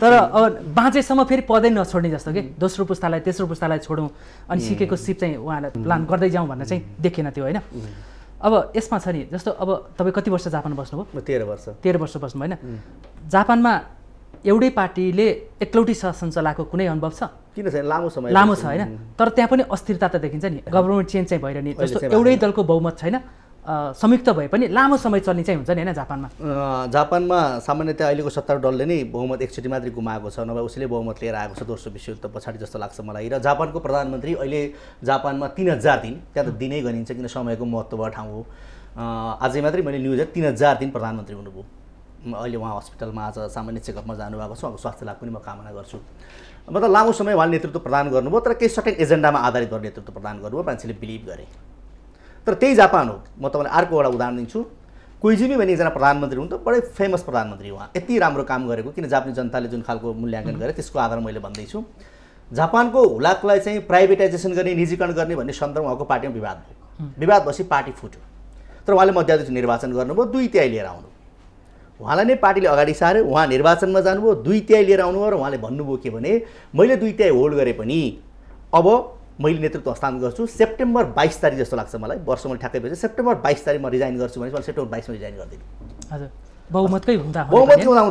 Speaker 1: तर अब बाँचेसम्म फेरि पदै नछोड्ने जस्तो कि दोस्रो पुस्तालाई तेस्रो पुस्तालाई छोडौँ अनि सिकेको सिप चाहिँ उहाँलाई प्लान गर्दै जाउँ भन्ने चाहिँ देखेन त्यो होइन अब यसमा छ नि जस्तो अब तपाईँ कति वर्ष जापान बस्नुभयो तेह्र वर्ष तेह्र वर्ष बस्नु होइन जापानमा एउटै पार्टीले एकलौटी शासन चलाएको कुनै अनुभव छ किन छैन लामो समय लामो छ होइन तर त्यहाँ पनि अस्थिरता त देखिन्छ नि गभर्मेन्ट चेन्ज चाहिँ भइरहने जस्तो एउटै दलको बहुमत छैन संयुक्त भए पनि लामो समय चल्ने चाहिँ हुन्छ नि होइन
Speaker 2: जापानमा जापानमा सामान्यतया अहिलेको सत्तार दलले नै बहुमत एकचोटि मात्रै गुमाएको छ नभए उसले बहुमत लिएर आएको छ दोस्रो विश्वयुद्ध पछाडि जस्तो लाग्छ मलाई र जापानको प्रधानमन्त्री अहिले जापानमा तिन हजार दिन त्यहाँ त दिनै गनिन्छ किन समयको महत्त्व ठाउँ हो आजै मात्रै मैले न्युज तिन हजार दिन प्रधानमन्त्री हुनुभयो अहिले उहाँ हस्पिटलमा आज सामान्य चेकअपमा जानुभएको छ उहाँको स्वास्थ्यलाई पनि म कामना गर्छु मतलब लामो समय उहाँले नेतृत्व प्रदान गर्नुभयो तर केही सर्टेन एजेन्डामा आधारित गरेर नेतृत्व प्रदान गर्नुभयो मान्छेले बिलिभ गरे तर त्यही जापान हो म तपाईँलाई अर्को एउटा उदाहरण दिन्छु कोइजिमी भन्ने एकजना प्रधानमन्त्री हुनु त बडै फेमस प्रधानमन्त्री उहाँ यति राम्रो काम गरेको किन जापानी जनताले जुन खालको मूल्याङ्कन गरे त्यसको आधार मैले भन्दैछु जापानको हुलाकलाई चाहिँ प्राइभेटाइजेसन गर्ने निजीकरण गर्ने भन्ने सन्दर्भमा उहाँको पार्टीमा विवाद भयो विवाद भएपछि पार्टी फुट्यो तर उहाँले मध्यादेश निर्वाचन गर्नुभयो दुई तिहाई लिएर आउनु उहाँलाई नै पार्टीले अगाडि सार्यो उहाँ निर्वाचनमा जानुभयो दुई तिहाई लिएर आउनुभयो र उहाँले भन्नुभयो के भने मैले दुई तिहाई होल्ड गरे पनि अब मैले नेतृत्व हस्तान्तरण गर्छु सेप्टेम्बर बाइस तारिक जस्तो लाग्छ मलाई वर्ष मैले ठ्याक्कै भएपछि सेप्टेम्बर बाइस तारिक म रिजाइन गर्छु भने मलाई सेप्टेम्बर बाइसमा रिजाइन गरिदिनु
Speaker 1: हजुर बहुमतकै हुँदा बहुमतकै हुँदा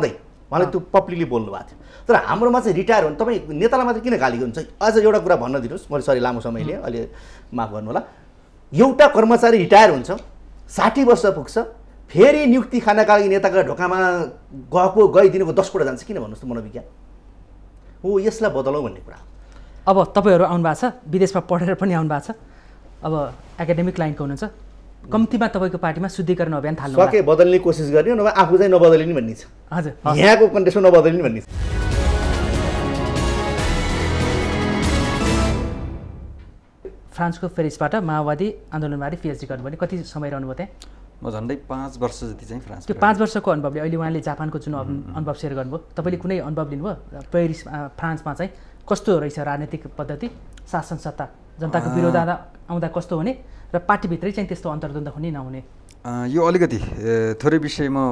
Speaker 2: उहाँले त्यो पब्लिकली बोल्नु भएको थियो तर हाम्रोमा चाहिँ रिटायर हुन्छ तपाईँ नेतालाई मात्रै किन गाली गर्नुहुन्छ अझ एउटा कुरा भन्न दिनुहोस् मैले सरी लामो समयले अहिले माफ गर्नु होला एउटा कर्मचारी रिटायर हुन्छ साठी वर्ष पुग्छ फेरि नियुक्ति खानका लागि नेताको ढोकामा गएको गइदिनुको दसपल्ट जान्छ किन भन्नुहोस् त मनोविज्ञान हो यसलाई बदलौँ भन्ने कुरा
Speaker 1: अब तपाईँहरू आउनु भएको छ विदेशमा पढेर पनि आउनु भएको छ अब एकाडेमिक लाइनको हुनुहुन्छ कम्तीमा तपाईँको पार्टीमा शुद्धिकरण अभियान थाल्नु सके
Speaker 2: बदल्ने कोसिस गर्ने नभए आफू चाहिँ नबदलिने भन्ने छ
Speaker 1: हजुर यहाँको
Speaker 2: कन्डिसन नबदलिने भन्ने छ
Speaker 1: फ्रान्सको पेरिसबाट माओवादी आन्दोलनबारे पिएचडी गर्नुभयो भने कति समय रहनुभयो त्यहाँ
Speaker 3: म झन्डै पाँच वर्ष जति चाहिँ फ्रान्स त्यो
Speaker 1: पाँच वर्षको अनुभवले अहिले उहाँले जापानको जुन अनुभव सेयर गर्नुभयो तपाईँले कुनै अनुभव लिनुभयो पेरिस फ्रान्समा चाहिँ कस्तो रहेछ राजनीतिक पद्धति शासन सत्ता जनताको विरोध आउँदा आउँदा कस्तो हुने र पार्टीभित्रै चाहिँ त्यस्तो अन्तर्द्वन्द
Speaker 3: हुने नहुने यो अलिकति थोरै विषयमा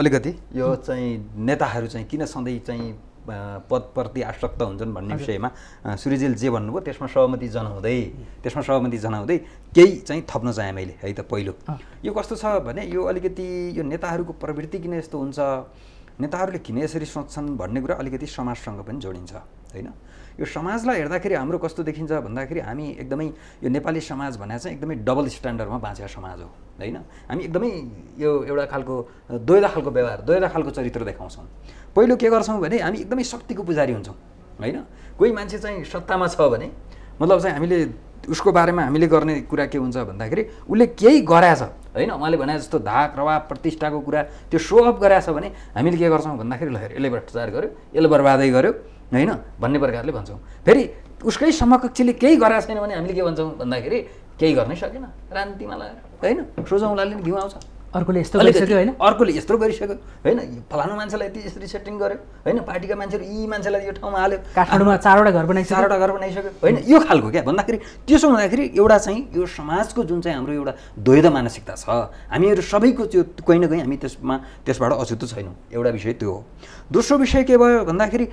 Speaker 3: अलिकति यो चाहिँ नेताहरू चाहिँ किन सधैँ चाहिँ पदप्रति आसक्त हुन्छन् भन्ने विषयमा सूर्यजेल जे भन्नुभयो त्यसमा सहमति जनाउँदै त्यसमा सहमति जनाउँदै केही चाहिँ थप्न चाहेँ मैले है त पहिलो यो कस्तो छ भने यो अलिकति यो नेताहरूको प्रवृत्ति किन यस्तो हुन्छ नेताहरूले किन यसरी सोच्छन् भन्ने कुरा अलिकति समाजसँग पनि जोडिन्छ होइन यो समाजलाई हेर्दाखेरि हाम्रो कस्तो देखिन्छ भन्दाखेरि हामी एकदमै यो नेपाली समाज भनेर चाहिँ एकदमै डबल स्ट्यान्डर्डमा बाँचेका समाज हो होइन हामी एकदमै यो एउटा खालको दोहोरा खालको व्यवहार दोहोरा खालको चरित्र देखाउँछौँ पहिलो के गर्छौँ भने हामी एकदमै शक्तिको पुजारी हुन्छौँ होइन कोही मान्छे चाहिँ सत्तामा छ भने मतलब चाहिँ हामीले उसको बारेमा हामीले गर्ने कुरा के हुन्छ भन्दाखेरि उसले केही गराएछ होइन उहाँले भने जस्तो धाक रवा प्रतिष्ठाको कुरा त्यो सोअप गराएछ भने हामीले के गर्छौँ भन्दाखेरि ल यसले भ्रष्टाचार गर्यो यसले बर्बादै गर्यो होइन भन्ने प्रकारले भन्छौँ फेरि उसकै समकक्षले केही गराएको छैन भने हामीले के भन्छौँ भन्दाखेरि केही गर्नै सकेन रान्तिमा लगाएर होइन सोझौँलाले घिउ आउँछ अर्कोले यस्तो गरिसक्यो होइन अर्कोले यस्तो गरिसक्यो होइन फलानु मान्छेलाई यति यसरी सेटिङ गर्यो होइन पार्टीका मान्छेहरू यी मान्छेलाई यो ठाउँमा हाल्यो काठमाडौँमा चारवटा घर बनाइसक्यो चारवटा घर बनाइसक्यो होइन यो खालको क्या भन्दाखेरि त्यसो हुँदाखेरि एउटा चाहिँ यो समाजको जुन चाहिँ हाम्रो एउटा द्वैध मानसिकता छ हामीहरू सबैको त्यो कहीँ न कहीँ हामी त्यसमा त्यसबाट अछुतो छैनौँ एउटा विषय त्यो हो दोस्रो विषय के भयो भन्दाखेरि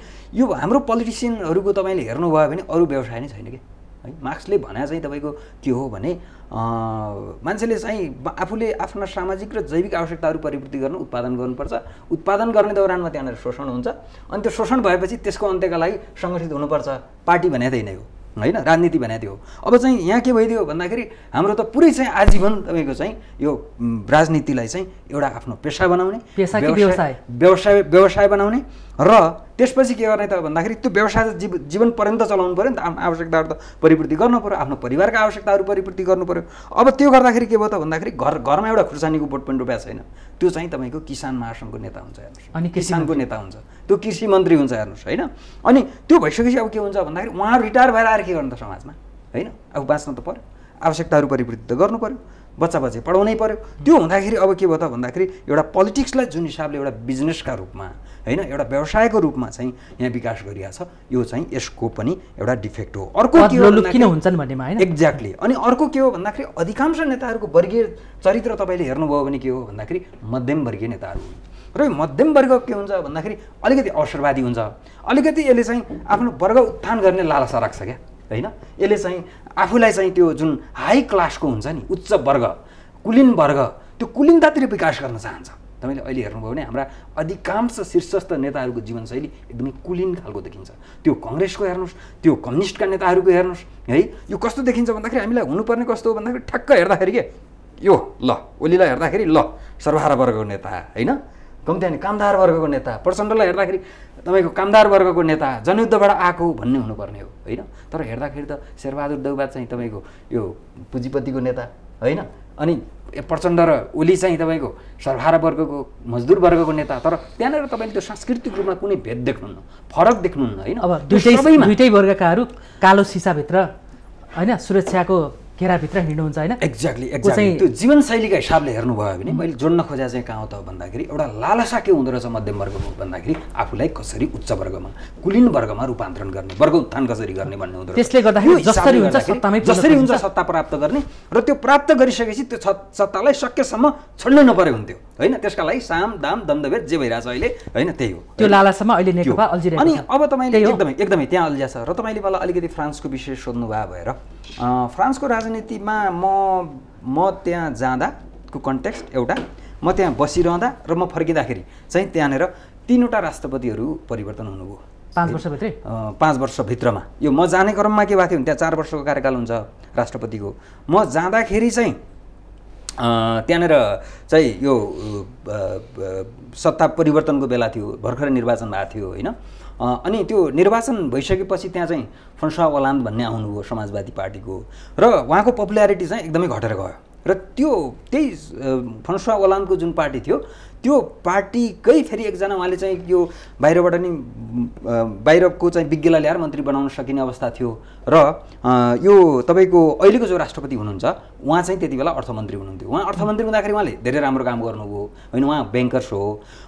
Speaker 3: यो हाम्रो पोलिटिसियनहरूको तपाईँले हेर्नुभयो भने अरू व्यवसाय नै छैन कि है मार्क्सले भने चाहिँ तपाईँको के हो भने मान्छेले चाहिँ आफूले आफ्ना सामाजिक र जैविक आवश्यकताहरू परिपूर्ति गर्न उत्पादन गर्नुपर्छ उत्पादन गर्ने दौरानमा त्यहाँनिर शोषण हुन्छ अनि त्यो शोषण भएपछि त्यसको अन्त्यका लागि सङ्गठित हुनुपर्छ पार्टी भने त्यही नै हो होइन राजनीति भने त्यो हो अब चाहिँ यहाँ के भइदियो भन्दाखेरि हाम्रो त पुरै चाहिँ आजीवन तपाईँको चाहिँ यो राजनीतिलाई चाहिँ एउटा आफ्नो पेसा बनाउने व्यवसाय व्यवसाय बनाउने र त्यसपछि के गर्ने त भन्दाखेरि त्यो व्यवसाय जीव जीवन पर्यन्त चलाउनु पऱ्यो नि त आफ्नो आवश्यकताहरू त परिपूर्ति गर्नु पऱ्यो आफ्नो परिवारका आवश्यकताहरू परिपूर्ति गर्नु पऱ्यो अब त्यो गर्दाखेरि के भयो त भन्दाखेरि घर घरमा एउटा खुर्सानीको बोट पनि रुपियाँ छैन त्यो चाहिँ तपाईँको किसान महासङ्घको नेता हुन्छ हेर्नुहोस् अनि किसानको नेता हुन्छ त्यो कृषि मन्त्री हुन्छ हेर्नुहोस् होइन अनि त्यो भइसकेपछि अब के हुन्छ भन्दाखेरि उहाँहरू रिटायर भएर आएर के गर्नु त समाजमा होइन अब बाँच्न त पऱ्यो आवश्यकताहरू परिपूर्ति त गर्नु पऱ्यो बच्चा बच्ची पढाउनै पऱ्यो त्यो हुँदाखेरि अब के भयो त भन्दाखेरि एउटा पोलिटिक्सलाई जुन हिसाबले एउटा बिजनेसका रूपमा होइन एउटा व्यवसायको रूपमा चाहिँ यहाँ विकास गरिरहेको छ यो चाहिँ यसको पनि एउटा डिफेक्ट हो अर्को के हो किन हुन्छन् भन्नेमा होइन एक्ज्याक्टली अनि अर्को के हो भन्दाखेरि अधिकांश नेताहरूको वर्गीय चरित्र तपाईँले हेर्नुभयो भने के हो भन्दाखेरि मध्यमवर्गीय नेताहरू र मध्यम वर्ग के हुन्छ भन्दाखेरि अलिकति अवसरवादी हुन्छ अलिकति यसले चाहिँ आफ्नो वर्ग उत्थान गर्ने लालसा राख्छ क्या होइन यसले चाहिँ आफूलाई चाहिँ त्यो जुन हाई क्लासको हुन्छ नि उच्च वर्ग कुलीन वर्ग त्यो कुलिनतातिर विकास गर्न चाहन्छ तपाईँले अहिले हेर्नुभयो भने हाम्रा अधिकांश शीर्षस्थ नेताहरूको जीवनशैली एकदमै कुलिन खालको देखिन्छ त्यो कङ्ग्रेसको हेर्नुहोस् त्यो कम्युनिस्टका नेताहरूको हेर्नुहोस् है यो कस्तो देखिन्छ भन्दाखेरि हामीलाई हुनुपर्ने कस्तो हो भन्दाखेरि ठ्याक्क हेर्दाखेरि के यो ल ओलीलाई हेर्दाखेरि ल सर्वहारा वर्गको नेता होइन कम्ती कामदार वर्गको नेता प्रचण्डलाई हेर्दाखेरि तपाईँको कामदार वर्गको नेता जनयुद्धबाट आएको भन्ने हुनुपर्ने हो होइन तर हेर्दाखेरि त शेरबहादुर देउबा चाहिँ तपाईँको यो पुँजीपतिको नेता होइन अनि प्रचण्ड र ओली चाहिँ तपाईँको सर्वहारा वर्गको मजदुर वर्गको नेता तर त्यहाँनिर तपाईँले त्यो सांस्कृतिक रूपमा कुनै भेद देख्नुहुन्न फरक देख्नुहुन्न होइन अब दुइटै
Speaker 1: वर्गकाहरू कालो सिसाभित्र होइन सुरक्षाको घेराभित्र हिँड्नुहुन्छ होइन
Speaker 3: एक्ज्याक्टली एक्ज्याक्टली त्यो जीवनशैलीका हिसाबले हेर्नुभयो भने मैले जोड्न खोजा चाहिँ कहाँ हो त भन्दाखेरि एउटा लालसा के हुँदो रहेछ मध्यम वर्गको भन्दाखेरि आफूलाई कसरी उच्च वर्गमा कुलिन वर्गमा रूपान्तरण गर्ने वर्ग उत्थान कसरी गर्ने भन्ने हुँदो त्यसले गर्दाखेरि जसरी हुन्छ सत्ता प्राप्त गर्ने र त्यो प्राप्त गरिसकेपछि त्यो सत्तालाई सकेसम्म छोड्नै नपरे हुन्थ्यो होइन त्यसका लागि साम दाम दमदबेर जे भइरहेछ अहिले होइन त्यही हो
Speaker 1: त्यो लालासम्म अहिले नेकपा अल्झिरहेको अनि
Speaker 3: अब तपाईँले एकदमै एकदमै त्यहाँ अल्झिया छ र तपाईँले मलाई अलिकति फ्रान्सको विषय सोध्नु भएको भएर फ्रान्सको राजनीतिमा म म त्यहाँ जाँदाको कन्टेक्स्ट एउटा म त्यहाँ बसिरहँदा र म फर्किँदाखेरि चाहिँ त्यहाँनिर तिनवटा राष्ट्रपतिहरू परिवर्तन हुनुभयो पाँच वर्षभित्रै पाँच वर्षभित्रमा यो म जाने क्रममा के भएको थियो भने त्यहाँ चार वर्षको कार्यकाल हुन्छ राष्ट्रपतिको म जाँदाखेरि चाहिँ त्यहाँनिर चाहिँ यो सत्ता परिवर्तनको बेला थियो भर्खरै निर्वाचन भएको थियो होइन अनि त्यो निर्वाचन भइसकेपछि त्यहाँ चाहिँ फन्सा ओलान्द भन्ने आउनुभयो समाजवादी पार्टीको र उहाँको पपुल्यारिटी चाहिँ एकदमै घटेर गयो र त्यो त्यही फन्सा ओलान्दको जुन पार्टी थियो त्यो पार्टीकै फेरि एकजना उहाँले चाहिँ यो बाहिरबाट नि बाहिरको चाहिँ विज्ञलाई ल्याएर मन्त्री बनाउन सकिने अवस्था थियो र यो तपाईँको अहिलेको जो राष्ट्रपति हुनुहुन्छ उहाँ चाहिँ त्यति बेला अर्थमन्त्री हुनुहुन्थ्यो उहाँ अर्थमन्त्री हुँदाखेरि उहाँले धेरै राम्रो काम गर्नुभयो होइन उहाँ ब्याङ्कर्स हो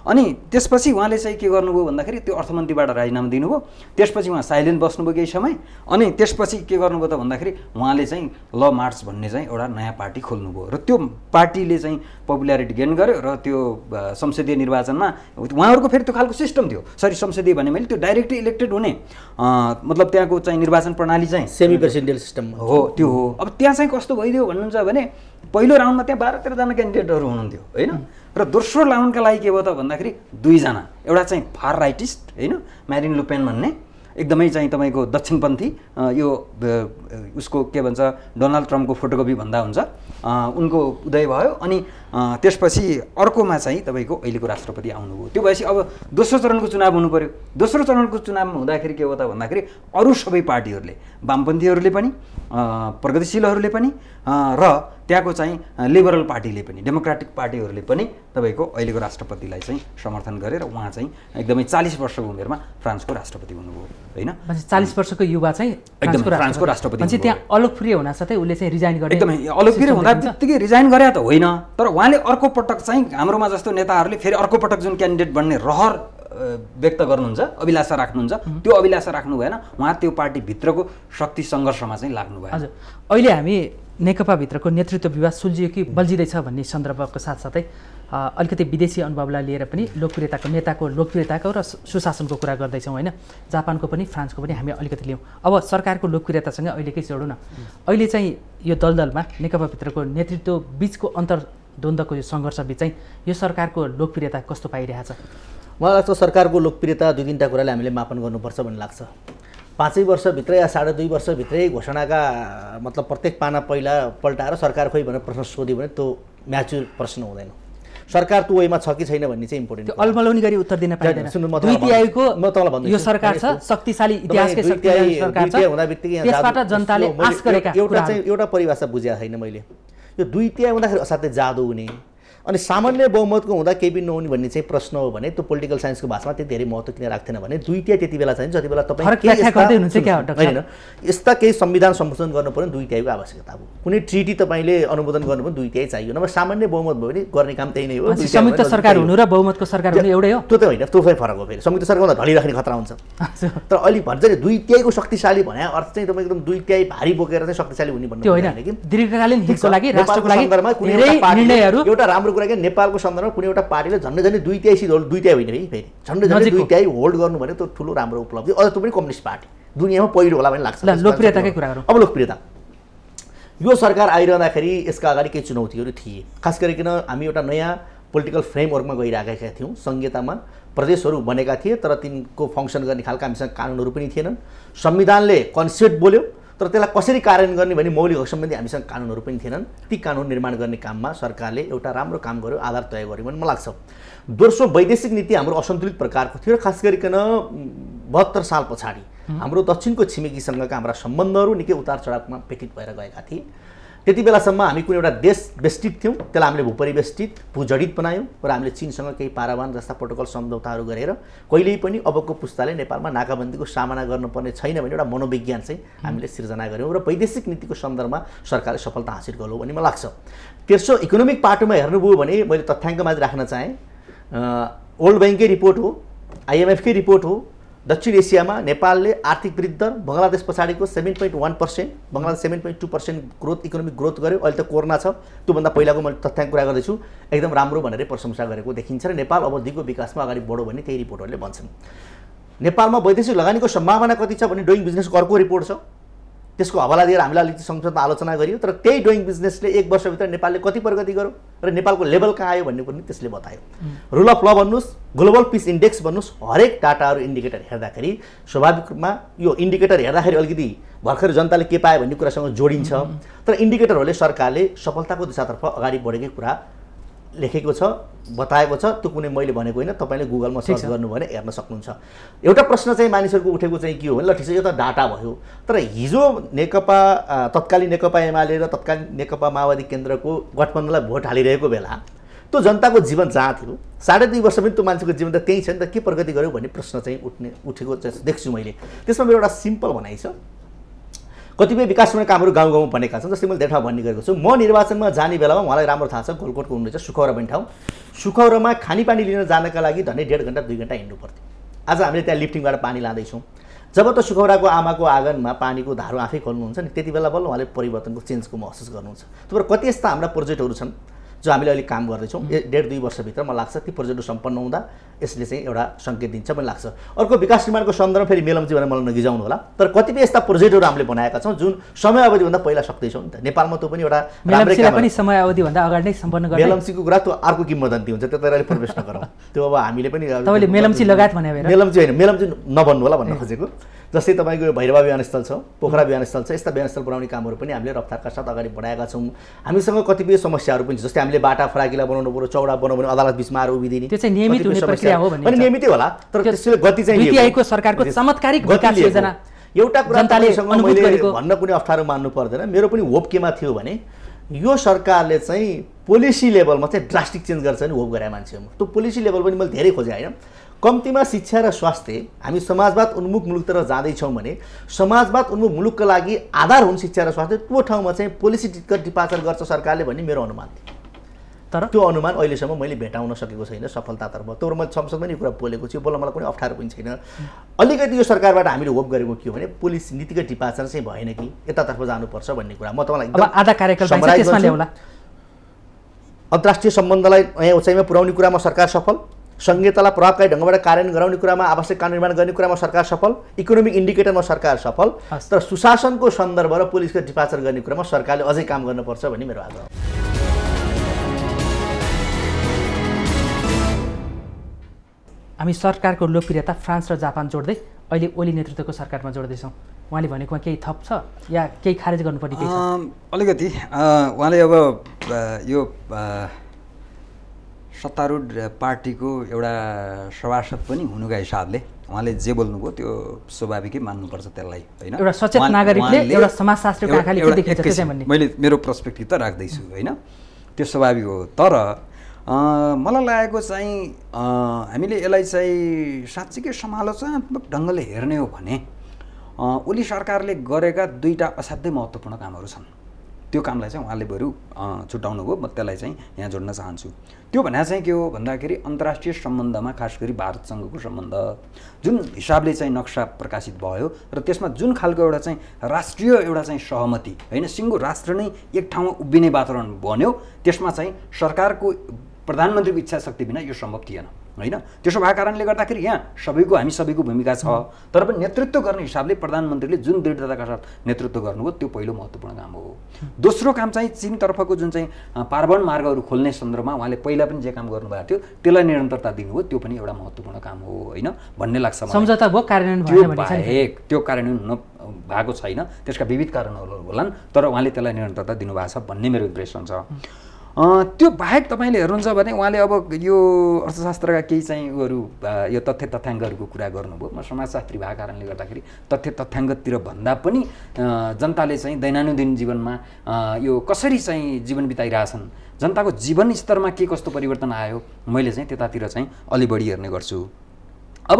Speaker 3: अनि त्यसपछि उहाँले चाहिँ के गर्नुभयो भन्दाखेरि त्यो अर्थमन्त्रीबाट राजीनामा दिनुभयो त्यसपछि उहाँ साइलेन्ट बस्नुभयो केही समय अनि त्यसपछि के गर्नुभयो त भन्दाखेरि उहाँले चाहिँ ल मार्च भन्ने चाहिँ एउटा नयाँ पार्टी खोल्नुभयो र त्यो पार्टीले चाहिँ पपुल्यारिटी गेन गर्यो र त्यो संसदीय निर्वाचनमा उहाँहरूको फेरि त्यो खालको सिस्टम थियो सरी संसदीय भने मैले त्यो डाइरेक्टली इलेक्टेड हुने मतलब त्यहाँको चाहिँ निर्वाचन प्रणाली चाहिँ सेमी प्रेसिडेन्सियल सिस्टम हो त्यो हो अब त्यहाँ चाहिँ कस्तो भइदियो भन्नुहुन्छ भने पहिलो राउन्डमा त्यहाँ बाह्र तेह्रजना क्यान्डिडेटहरू हुनुहुन्थ्यो होइन र दोस्रो राउन्डका लागि के भयो त भन्दाखेरि दुईजना एउटा चाहिँ फार राइटिस्ट होइन म्यारिन लुपेन भन्ने एकदमै चाहिँ तपाईँको दक्षिणपन्थी यो उसको के भन्छ डोनाल्ड ट्रम्पको फोटोकपी भन्दा हुन्छ उनको उदय भयो अनि त्यसपछि अर्कोमा चाहिँ तपाईँको अहिलेको राष्ट्रपति आउनुभयो त्यो भएपछि अब दोस्रो चरणको चुनाव हुनु पऱ्यो दोस्रो चरणको चुनाव हुँदाखेरि के हो त भन्दाखेरि अरू सबै पार्टीहरूले वामपन्थीहरूले पनि प्रगतिशीलहरूले पनि र त्यहाँको चाहिँ लिबरल पार्टीले पनि डेमोक्रेटिक पार्टीहरूले पनि तपाईँको अहिलेको राष्ट्रपतिलाई चाहिँ समर्थन गरेर उहाँ चाहिँ एकदमै चालिस वर्षको उमेरमा फ्रान्सको राष्ट्रपति हुनुभयो होइन
Speaker 1: चालिस वर्षको युवा चाहिँ एकदमै फ्रान्सको राष्ट्रपति त्यहाँ अलोकप्रिय हुन साथै उसले चाहिँ रिजाइन गरे एकदमै अलोकप्रिय हुँदा
Speaker 3: बित्तिकै रिजाइन गरे त होइन तर उहाँले अर्को पटक चाहिँ हाम्रोमा जस्तो नेताहरूले फेरि अर्को पटक जुन क्यान्डिडेट बन्ने रहर व्यक्त गर्नुहुन्छ अभिलाषा राख्नुहुन्छ त्यो अभिलाषा राख्नु भएन उहाँ त्यो पार्टीभित्रको शक्ति सङ्घर्षमा चाहिँ लाग्नु भयो
Speaker 1: अहिले हामी नेकपाभित्रको नेतृत्व विवाद सुल्झियो कि बल्झिँदैछ भन्ने सन्दर्भको साथसाथै अलिकति विदेशी अनुभवलाई लिएर पनि लोकप्रियताको नेताको लोकप्रियताको र सुशासनको कुरा गर्दैछौँ होइन जापानको पनि फ्रान्सको पनि हामी अलिकति लियौँ अब सरकारको लोकप्रियतासँग अहिलेकै जोडौँ न अहिले चाहिँ यो दलदलमा नेकपाभित्रको नेतृत्व बिचको अन्तर्द्वन्द्वको यो सङ्घर्षबिच चाहिँ यो सरकारको लोकप्रियता कस्तो पाइरहेछ मलाई लाग्छ सरकारको
Speaker 2: लोकप्रियता दुई तिनवटा कुराले हामीले मापन गर्नुपर्छ भन्ने लाग्छ पाँचै वर्षभित्रै या साढे दुई वर्षभित्रै घोषणाका मतलब प्रत्येक पाना पहिला पल्टाएर सरकार खोइ भनेर प्रश्न सोध्यो भने त्यो म्याच्युर प्रश्न हुँदैन सरकार त वेमा छ कि छैन भन्ने चाहिँ इम्पोर्टेन्ट अल्मलाउने गरी उत्तर दिन पाइँदैन म यो सरकार छ
Speaker 1: शक्तिशाली इतिहासकै शक्तिशाली सरकार छ त्यसबाट जनताले आश गरेका एउटा चाहिँ
Speaker 2: एउटा परिभाषा बुझेको छैन मैले यो दुई तिहाई हुँदाखेरि असाध्यै जादु हुने अनि सामान्य बहुमतको हुँदा केही पनि नहुने भन्ने चाहिँ प्रश्न हो भने त्यो पोलिटिकल साइन्सको भाषामा त्यति धेरै महत्त्व किन राख्थेन भने दुईतिया त्यति बेला चाहिँ जति बेला तपाईँ होइन यस्ता केही संविधान संशोधन गर्नु पऱ्यो दुई तिहाईको आवश्यकता हो कुनै ट्रिटी तपाईँले अनुमोदन गर्नु पनि दुई तिहाई चाहियो नभए सामान्य बहुमत भयो भने गर्ने काम त्यही नै हो संयुक्त सरकार हुनु र
Speaker 1: बहुमतको सरकार हुनु एउटै हो त्यो त होइन त्यो चाहिँ फरक
Speaker 2: हो फेरि संयुक्त सरकारमा ढलिराख्ने खतरा हुन्छ तर अहिले भन्छ नि दुई तिहाईको शक्तिशाली भने अर्थ चाहिँ तपाईँ एकदम दुई तिहाई भारी बोकेर चाहिँ शक्तिशाली हुने भन्नु होइन
Speaker 1: दीर्घकालीन हितको लागि राष्ट्रको लागि
Speaker 2: एउटा राम्रो कुरा क्या नेपालको सन्दर्भमा कुनै एउटा पार्टीले झन्डै झन्डै दुई तिहाई सिट होल्ड दुई तिहाई होइन फेरि झन्डै झन्डै दुई तिहाई होल्ड गर्नु भने त्यो ठुलो राम्रो उपलब्धि अझ त्यो पनि कम्युनिस्ट पार्टी दुनियाँमा पहिलो होला भन्ने लाग्छ लोकप्रियताकै कुरा गरौँ अब लोकप्रियता यो सरकार आइरहँदाखेरि यसका अगाडि केही चुनौतीहरू थिए खास गरिकन हामी एउटा नयाँ पोलिटिकल फ्रेमवर्कमा गइराखेका थियौँ संहितामा प्रदेशहरू बनेका थिए तर तिनको फङ्सन गर्ने खालका हामीसँग कानुनहरू पनि थिएनन् संविधानले कन्सेप्ट बोल्यो तर त्यसलाई कसरी कार्यान्वयन गर्ने भने मौलिक हक सम्बन्धी हामीसँग कानुनहरू पनि थिएनन् ती कानुन निर्माण गर्ने काममा सरकारले एउटा राम्रो काम गर्यो आधार तय गर्यो भने मलाई लाग्छ दोस्रो वैदेशिक नीति हाम्रो असन्तुलित प्रकारको थियो र खास गरिकन बहत्तर साल पछाडि हाम्रो दक्षिणको छिमेकीसँगका हाम्रा सम्बन्धहरू निकै उतार चढावमा पेटित भएर गएका थिए त्यति बेलासम्म हामी कुनै एउटा देश बेष्टित थियौँ त्यसलाई हामीले भूपरिवेष्टित भूजडित बनायौँ र हामीले चिनसँग केही पारावान जस्ता प्रोटोकल सम्झौताहरू गरेर कहिल्यै पनि अबको पुस्ताले नेपालमा नाकाबन्दीको सामना गर्नुपर्ने छैन भने एउटा मनोविज्ञान चाहिँ हामीले सिर्जना गऱ्यौँ र वैदेशिक नीतिको सन्दर्भमा सरकारले सफलता हासिल गर्यो भन्ने मलाई लाग्छ तेस्रो इकोनोमिक पाटोमा हेर्नुभयो भने मैले तथ्याङ्कमाथि राख्न चाहेँ वर्ल्ड ब्याङ्ककै रिपोर्ट हो आइएमएफकै रिपोर्ट हो दक्षिण एसियामा नेपालले आर्थिक वृद्ध बङ्गलादेश पछाडिको seven point one percent Bangladesh seven point two percent growth economic growth गर्यो अहिले त कोरोना छ त्योभन्दा पहिलाको मैले तथ्याङ्क कुरा गर्दैछु एकदम राम्रो भनेर प्रशंसा गरेको देखिन्छ र नेपाल अब दिगो विकासमा अगाडि बढो भन्ने त्यही रिपोर्टहरूले भन्छन् नेपालमा वैदेशिक लगानीको सम्भावना कति छ भने डुइङ बिजनेसको अर्को रिपोर्ट छ त्यसको हवाला दिएर हामीले अलिकति संसदमा आलोचना गरियो तर त्यही डोइङ बिजनेसले एक वर्षभित्र नेपालले कति प्रगति गर्यो र नेपालको लेभल कहाँ आयो भन्ने पनि त्यसले बतायो रुल अफ ल भन्नुहोस् ग्लोबल पिस इन्डेक्स भन्नुहोस् हरेक डाटाहरू इन्डिकेटर हेर्दाखेरि स्वाभाविक रूपमा यो इन्डिकेटर हेर्दाखेरि अलिकति भर्खर जनताले के पायो भन्ने कुरासँग जोडिन्छ तर इन्डिकेटरहरूले सरकारले सफलताको दिशातर्फ अगाडि बढेकै कुरा लेखेको छ बताएको छ त्यो कुनै मैले भनेको होइन तपाईँले गुगलमा सर्च गर्नु भने हेर्न सक्नुहुन्छ एउटा प्रश्न चाहिँ मानिसहरूको उठेको चाहिँ के हो भने ल ठिक छ यो त डाटा भयो तर हिजो नेकपा तत्कालीन नेकपा एमाले र तत्कालीन नेकपा माओवादी केन्द्रको गठबन्धनलाई भोट हालिरहेको बेला त्यो जनताको जीवन जहाँ थियो साढे दुई वर्ष पनि त्यो मान्छेको जीवन त त्यही छ नि त के प्रगति गर्यो भन्ने प्रश्न चाहिँ उठ्ने उठेको देख्छु मैले त्यसमा मेरो एउटा सिम्पल भनाइ छ कतिपय विकासमूलक कामहरू गाउँ गाउँमा भनेका छन् जस्तै मैले धेरै ठाउँ भन्ने गरेको छु म निर्वाचनमा जाने बेलामा उहाँलाई राम्रो थाहा छ गोलकोटको हुनुहुन्छ सुखौरा पनि ठाउँ सुखौरामा खानेपानी लिन जानका लागि झन्डै डेढ घन्टा दुई घन्टा हिँड्नु पर्थ्यो आज हामीले त्यहाँ लिफ्टिङबाट पानी लाँदैछौँ जब त सुखौराको आमाको आँगनमा पानीको धारो आफै खोल्नुहुन्छ नि त्यति बेला बल्ल उहाँले परिवर्तनको चेन्जको महसुस गर्नुहुन्छ थुप्रो कति यस्ता हाम्रा प्रोजेक्टहरू छन् जो हामीले अहिले काम गर्दैछौँ डेढ दुई वर्षभित्र मलाई लाग्छ ती प्रोजेक्टहरू सम्पन्न हुँदा यसले चाहिँ एउटा सङ्केत दिन्छ पनि लाग्छ अर्को विकास निर्माणको सन्दर्भ फेरि मेलम्ची भनेर मलाई नगिजाउनु होला तर कतिपय यस्ता प्रोजेक्टहरू हामीले बनाएका छौँ जुन समय अवधिभन्दा पहिला सक्दैछौँ नि त नेपालमा त्यो पनि एउटा पनि
Speaker 1: समय अवधिभन्दा अगाडि नै सम्पन्न मेलम्चीको
Speaker 2: कुरा त्यो अर्को किम्बदन्ती हुन्छ त्यो अहिले प्रवेश नगरौँ त्यो अब हामीले पनि मेलम्ची लगायत भने मेलम्ची होइन मेलम्ची नभन्नु होला भन्न खोजेको जस्तै तपाईँको यो भैरवा विमानस्थल छ पोखरा विमानस्थल छ यस्ता विमानस्थल बनाउने कामहरू पनि हामीले रफ्तारका साथ अगाडि बढाएका छौँ हामीसँग कतिपय समस्याहरू पनि छ जस्तै हामीले बाटा फराकिला बनाउनु पऱ्यो चौडा बनाउनु पऱ्यो अदालत बिचमा आएर उभिदिने त्यो चाहिँ नियमित हुने प्रक्रिया हो भन्ने नियमितै होला तर त्यसले गति चाहिँ सरकारको चमत्कारिक विकास योजना एउटा कुरा भन्न कुनै अप्ठ्यारो मान्नु पर्दैन मेरो पनि होप केमा थियो भने यो सरकारले चाहिँ पोलिसी लेभलमा चाहिँ ड्रास्टिक चेन्ज गर्छ नि होप गरे मान्छेहरू त्यो पोलिसी लेभल पनि मैले धेरै खोजेँ होइन कम्तीमा शिक्षा र स्वास्थ्य हामी समाजवाद उन्मुख मुलुकतिर जाँदैछौँ भने समाजवाद उन्मुख मुलुकको लागि आधार हुन् शिक्षा र स्वास्थ्य त्यो ठाउँमा चाहिँ पोलिसी डिपाचर गर्छ सरकारले भन्ने मेरो अनुमान थियो तर त्यो अनुमान अहिलेसम्म मैले भेटाउन सकेको छैन सफलतातर्फ तर मैले संसदमा यो कुरा बोलेको छु बोल्न मलाई कुनै अप्ठ्यारो पनि छैन अलिकति यो सरकारबाट हामीले होप गरेको के हो भने पोलिस नीतिगत डिपाचर चाहिँ भएन कि यतातर्फ जानुपर्छ भन्ने कुरा म तपाईँलाई अन्तर्राष्ट्रिय सम्बन्धलाई नयाँ उचाइमा पुर्याउने कुरामा सरकार सफल सङ्घीयतालाई प्रभावकारी ढङ्गबाट कार्यान्वयन गराउने कुरामा आवश्यक कानुन निर्माण गर्ने कुरामा सरकार सफल इकोनोमिक इन्डिकेटरमा सरकार सफल तर सुशासनको सन्दर्भ र पुलिसको डिपाचर गर्ने कुरामा सरकारले अझै काम गर्नुपर्छ भन्ने मेरो आग्रह
Speaker 1: हामी सरकारको लोकप्रियता फ्रान्स र जापान जोड्दै अहिले ओली नेतृत्वको सरकारमा जोड्दैछौँ उहाँले भनेकोमा केही थप छ या केही खारेज गर्नुपर्ने
Speaker 3: अलिकति उहाँले अब यो सत्तारूढ पार्टीको एउटा सभासद पनि हुनुका हिसाबले उहाँले जे बोल्नुभयो त्यो स्वाभाविकै मान्नुपर्छ त्यसलाई होइन एउटा सचेत नागरिकले एउटा समाजशास्त्रको आँखाले मैले मेरो पर्सपेक्टिभ त राख्दैछु होइन त्यो स्वाभाविक हो तर मलाई लागेको चाहिँ हामीले यसलाई चाहिँ साँच्चीकै समालोचनात्मक ढङ्गले हेर्ने हो भने ओली सरकारले गरेका दुईवटा असाध्यै महत्त्वपूर्ण कामहरू छन् त्यो कामलाई चाहिँ उहाँले बरु भयो म त्यसलाई चाहिँ यहाँ जोड्न चाहन्छु त्यो भने चाहिँ के हो भन्दाखेरि अन्तर्राष्ट्रिय सम्बन्धमा खास गरी भारतसँगको सम्बन्ध जुन हिसाबले चाहिँ नक्सा प्रकाशित भयो र त्यसमा जुन खालको एउटा चाहिँ राष्ट्रिय एउटा चाहिँ सहमति होइन सिङ्गो राष्ट्र नै एक ठाउँमा उभिने वातावरण बन्यो त्यसमा चाहिँ सरकारको प्रधानमन्त्रीको इच्छा शक्ति बिना यो सम्भव थिएन होइन त्यसो भएको कारणले गर्दाखेरि यहाँ सबैको हामी सबैको भूमिका छ तर पनि नेतृत्व गर्ने हिसाबले प्रधानमन्त्रीले जुन दृढताका साथ नेतृत्व गर्नुभयो त्यो पहिलो महत्त्वपूर्ण काम हो दोस्रो काम चाहिँ चिनतर्फको जुन चाहिँ पार्वण मार्गहरू खोल्ने सन्दर्भमा उहाँले पहिला पनि जे काम गर्नुभएको थियो त्यसलाई निरन्तरता दिनुभयो त्यो पनि एउटा महत्त्वपूर्ण काम हो होइन भन्ने लाग्छ सम्झौता
Speaker 1: भयो कार्यान्वयन त्यो बाहेक
Speaker 3: त्यो कार्यान्वयन हुन भएको छैन त्यसका विविध कारणहरू होलान् तर उहाँले त्यसलाई निरन्तरता दिनुभएको छ भन्ने मेरो इम्प्रेसन छ त्यो बाहेक तपाईँले हेर्नुहुन्छ भने उहाँले अब यो अर्थशास्त्रका केही चाहिँ उहरू यो तथ्य तथ्याङ्कहरूको कुरा गर्नुभयो म समाजशास्त्री भएको कारणले गर्दाखेरि तथ्य तथ्याङ्कतिर भन्दा पनि जनताले चाहिँ दैनानुदिन जीवनमा यो कसरी चाहिँ जीवन बिताइरहेछन् जनताको जीवन स्तरमा के कस्तो परिवर्तन आयो मैले चाहिँ त्यतातिर चाहिँ अलि बढी हेर्ने गर्छु अब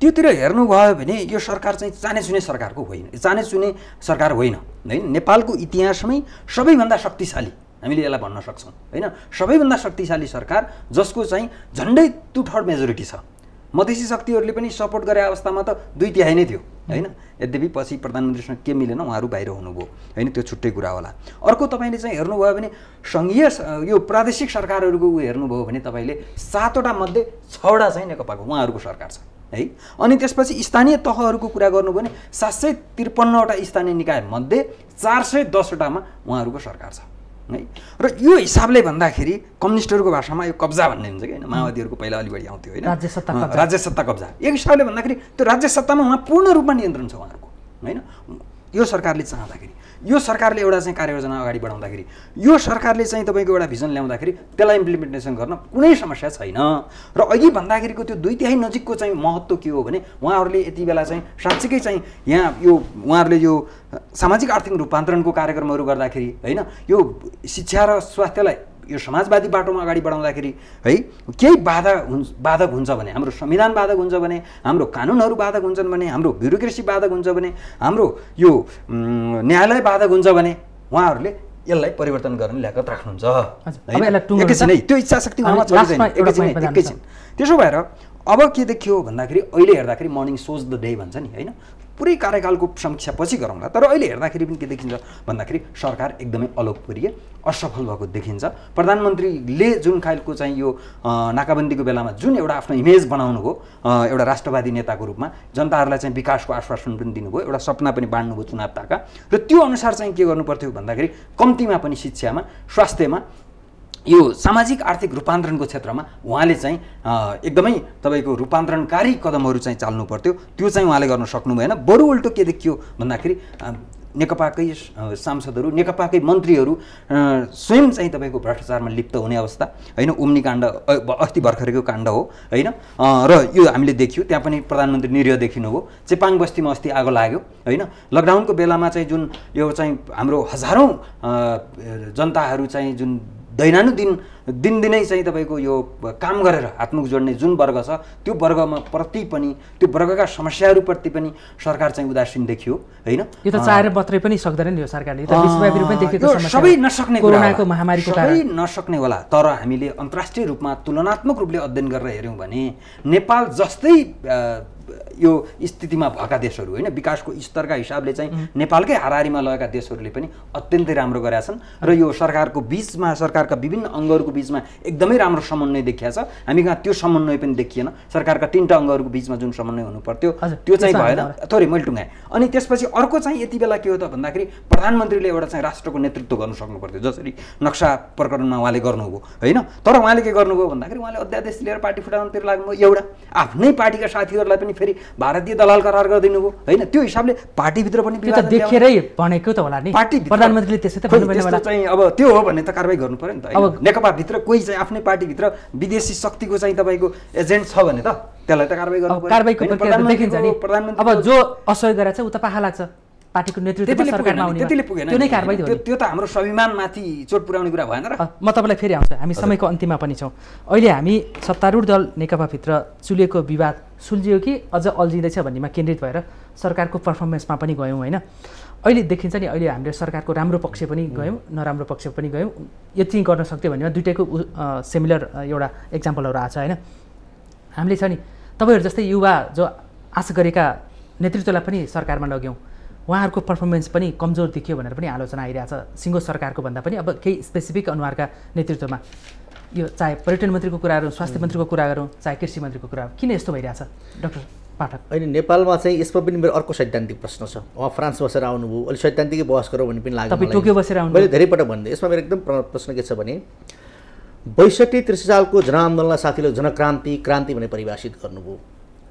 Speaker 3: त्योतिर हेर्नुभयो भने यो सरकार चाहिँ चुने सरकारको होइन चाने चुने सरकार होइन है नेपालको इतिहासमै सबैभन्दा शक्तिशाली हामीले यसलाई भन्न सक्छौँ होइन सबैभन्दा शक्तिशाली सरकार जसको चाहिँ झन्डै टु थर्ड मेजोरिटी छ मधेसी शक्तिहरूले पनि सपोर्ट गरे अवस्थामा त दुई तिहाई नै थियो होइन यद्यपि पछि प्रधानमन्त्रीसँग के मिलेन उहाँहरू बाहिर हुनुभयो होइन त्यो छुट्टै कुरा होला अर्को तपाईँले चाहिँ हेर्नुभयो भने सङ्घीय यो प्रादेशिक सरकारहरूको ऊ हेर्नुभयो भने तपाईँले सातवटा मध्ये छवटा चाहिँ नेकपाको उहाँहरूको सरकार छ है अनि त्यसपछि स्थानीय तहहरूको कुरा गर्नुभयो भने सात सय त्रिपन्नवटा स्थानीय निकायमध्ये चार सय दसवटामा उहाँहरूको सरकार छ है र यो हिसाबले भन्दाखेरि कम्युनिस्टहरूको भाषामा यो कब्जा भन्ने हुन्छ कि होइन माओवादीहरूको पहिला अलि बढी आउँथ्यो होइन राज्य सत्ता राज्य सत्ता कब्जा एक हिसाबले भन्दाखेरि त्यो राज्य सत्तामा उहाँ पूर्ण रूपमा नियन्त्रण छ उहाँहरूको होइन यो सरकारले चाहँदाखेरि यो सरकारले एउटा चाहिँ कार्ययोजना अगाडि बढाउँदाखेरि यो सरकारले चाहिँ तपाईँको एउटा भिजन ल्याउँदाखेरि त्यसलाई इम्प्लिमेन्टेसन गर्न कुनै समस्या छैन र अघि भन्दाखेरिको त्यो दुई तिहाई नजिकको चाहिँ महत्त्व के हो भने उहाँहरूले यति बेला चाहिँ साँच्चीकै चाहिँ यहाँ यो उहाँहरूले यो सामाजिक आर्थिक रूपान्तरणको कार्यक्रमहरू गर्दाखेरि होइन यो शिक्षा र स्वास्थ्यलाई यो समाजवादी बाटोमा अगाडि बढाउँदाखेरि है केही बाधा हुन् बाधक हुन्छ भने हाम्रो संविधान बाधक हुन्छ भने हाम्रो कानुनहरू बाधक हुन्छन् भने हाम्रो ब्युरोक्रेसी बाधक हुन्छ भने हाम्रो यो न्यायालय बाधक हुन्छ भने उहाँहरूले यसलाई परिवर्तन गर्ने ल्याकत राख्नुहुन्छ एकैछिन है त्यो इच्छा शक्ति उहाँमा एकैछिन एकैछिन त्यसो भएर अब के देखियो भन्दाखेरि अहिले हेर्दाखेरि मर्निङ सोज द डे भन्छ नि होइन पुरै कार्यकालको समीक्षा पछि गरौँला तर अहिले हेर्दाखेरि पनि के देखिन्छ भन्दाखेरि सरकार एकदमै अलोकप्रिय असफल भएको देखिन्छ प्रधानमन्त्रीले जुन खालको चाहिँ यो नाकाबन्दीको बेलामा जुन एउटा आफ्नो इमेज बनाउनु भयो एउटा राष्ट्रवादी नेताको रूपमा जनताहरूलाई चाहिँ विकासको आश्वासन पनि दिनुभयो एउटा सपना पनि बाँड्नुभयो चुनाव ताका र त्यो अनुसार चाहिँ के गर्नु पर्थ्यो भन्दाखेरि कम्तीमा पनि शिक्षामा स्वास्थ्यमा यो सामाजिक आर्थिक रूपान्तरणको क्षेत्रमा उहाँले चाहिँ एकदमै तपाईँको रूपान्तरणकारी कदमहरू चाहिँ चाल्नु पर्थ्यो त्यो चाहिँ उहाँले गर्न सक्नु भएन बरु उल्टो के देखियो भन्दाखेरि नेकपाकै सांसदहरू नेकपाकै मन्त्रीहरू स्वयं चाहिँ तपाईँको भ्रष्टाचारमा लिप्त हुने अवस्था होइन उम्नी काण्ड अस्ति भर्खरको काण्ड हो होइन र यो हामीले देखियो त्यहाँ पनि प्रधानमन्त्री निरीह देखिनुभयो चेपाङ बस्तीमा अस्ति आगो लाग्यो होइन लकडाउनको बेलामा चाहिँ जुन यो चाहिँ हाम्रो हजारौँ जनताहरू चाहिँ जुन दैनानु दिन दिनदिनै चाहिँ तपाईँको यो काम गरेर हातमुख जोड्ने जुन वर्ग छ त्यो वर्गमा प्रति पनि त्यो वर्गका समस्याहरूप्रति पनि सरकार चाहिँ उदासीन देखियो होइन यो त चाहेर मात्रै पनि
Speaker 1: सक्दैन नि यो सरकारले सबै नसक्ने कोरोनाको महामारीको सबै
Speaker 3: नसक्ने होला तर हामीले अन्तर्राष्ट्रिय रूपमा तुलनात्मक रूपले अध्ययन गरेर हेऱ्यौँ भने नेपाल जस्तै यो स्थितिमा भएका देशहरू होइन विकासको स्तरका हिसाबले चाहिँ नेपालकै हाराहारीमा लगाएका देशहरूले पनि अत्यन्तै राम्रो गरेका छन् र यो सरकारको बिचमा सरकारका विभिन्न अङ्गहरूको बिचमा एकदमै राम्रो समन्वय देखिया छ हामी कहाँ त्यो समन्वय पनि देखिएन सरकारका तिनवटा अङ्गहरूको बिचमा जुन समन्वय हुनु पर्थ्यो त्यो चाहिँ भएन थोरै मैले टुङ्गाएँ अनि त्यसपछि अर्को चाहिँ यति बेला के हो त भन्दाखेरि प्रधानमन्त्रीले एउटा चाहिँ राष्ट्रको नेतृत्व गर्नु सक्नु पर्थ्यो जसरी नक्सा प्रकरणमा उहाँले गर्नुभयो होइन तर उहाँले के गर्नुभयो भन्दाखेरि उहाँले अध्यादेश लिएर पार्टी फुटाउनुतिर लाग्नुभयो एउटा आफ्नै पार्टीका साथीहरूलाई पनि फेरि भारतीय दलाल करार गरिदिनु भयो होइन त्यो हिसाबले पार्टीभित्र पनि देखेरै
Speaker 1: भनेको त होला नि
Speaker 3: पार्टी प्रधानमन्त्रीले त्यसै त चाहिँ अब त्यो हो भने त कारवाही गर्नु पऱ्यो नि त अब नेकपाभित्र कोही चाहिँ आफ्नै पार्टीभित्र विदेशी शक्तिको चाहिँ तपाईँको एजेन्ट छ भने त त्यसलाई त कारवाही गर्नु अब जो
Speaker 1: असहयोग गरेर चाहिँ उता पाखा लाग्छ पार्टीको नेतृत्व सरकारमा त्यो
Speaker 3: त्यो त हाम्रो स्वाभिमानमाथि चोट पुर्याउने कुरा भएन र
Speaker 1: म तपाईँलाई फेरि आउँछु हामी समयको अन्तिममा पनि छौँ अहिले हामी सत्तारूढ दल नेकपाभित्र चुलेको विवाद सुल्झियो कि अझ अल्झिँदैछ भन्नेमा केन्द्रित भएर सरकारको पर्फर्मेन्समा पनि गयौँ होइन अहिले देखिन्छ नि अहिले हामीले सरकारको राम्रो पक्ष पनि गयौँ नराम्रो पक्ष पनि गयौँ यति गर्न सक्थ्यो भनेमा दुइटैको सिमिलर एउटा इक्जाम्पलहरू आएको छ होइन हामीले छ नि तपाईँहरू जस्तै युवा जो आशा गरेका नेतृत्वलाई पनि सरकारमा लग्यौँ उहाँहरूको पर्फर्मेन्स पनि कमजोर देखियो भनेर पनि आलोचना आइरहेछ सिङ्गो सरकारको भन्दा पनि अब केही स्पेसिफिक अनुहारका नेतृत्वमा यो चाहे पर्यटन मन्त्रीको कुरा गरौँ स्वास्थ्य मन्त्रीको कुरा गरौँ चाहे कृषि मन्त्रीको कुरा किन यस्तो छ डक्टर पाठक
Speaker 2: अहिले नेपालमा चाहिँ यसमा पनि मेरो अर्को सैद्धान्तिक प्रश्न छ उहाँ फ्रान्स बसेर आउनुभयो अलिक सैद्धान्तिकै बहस गरौँ भन्ने पनि लाग्यो तपाईँ टोकियो बसेर आउनु मैले धेरैपटक भन्दै यसमा मेरो एकदम प्रश्न के छ भने बैसठी त्रिसठी सालको जनआन्दोलनलाई साथीले जनक्रान्ति क्रान्ति भनेर परिभाषित गर्नुभयो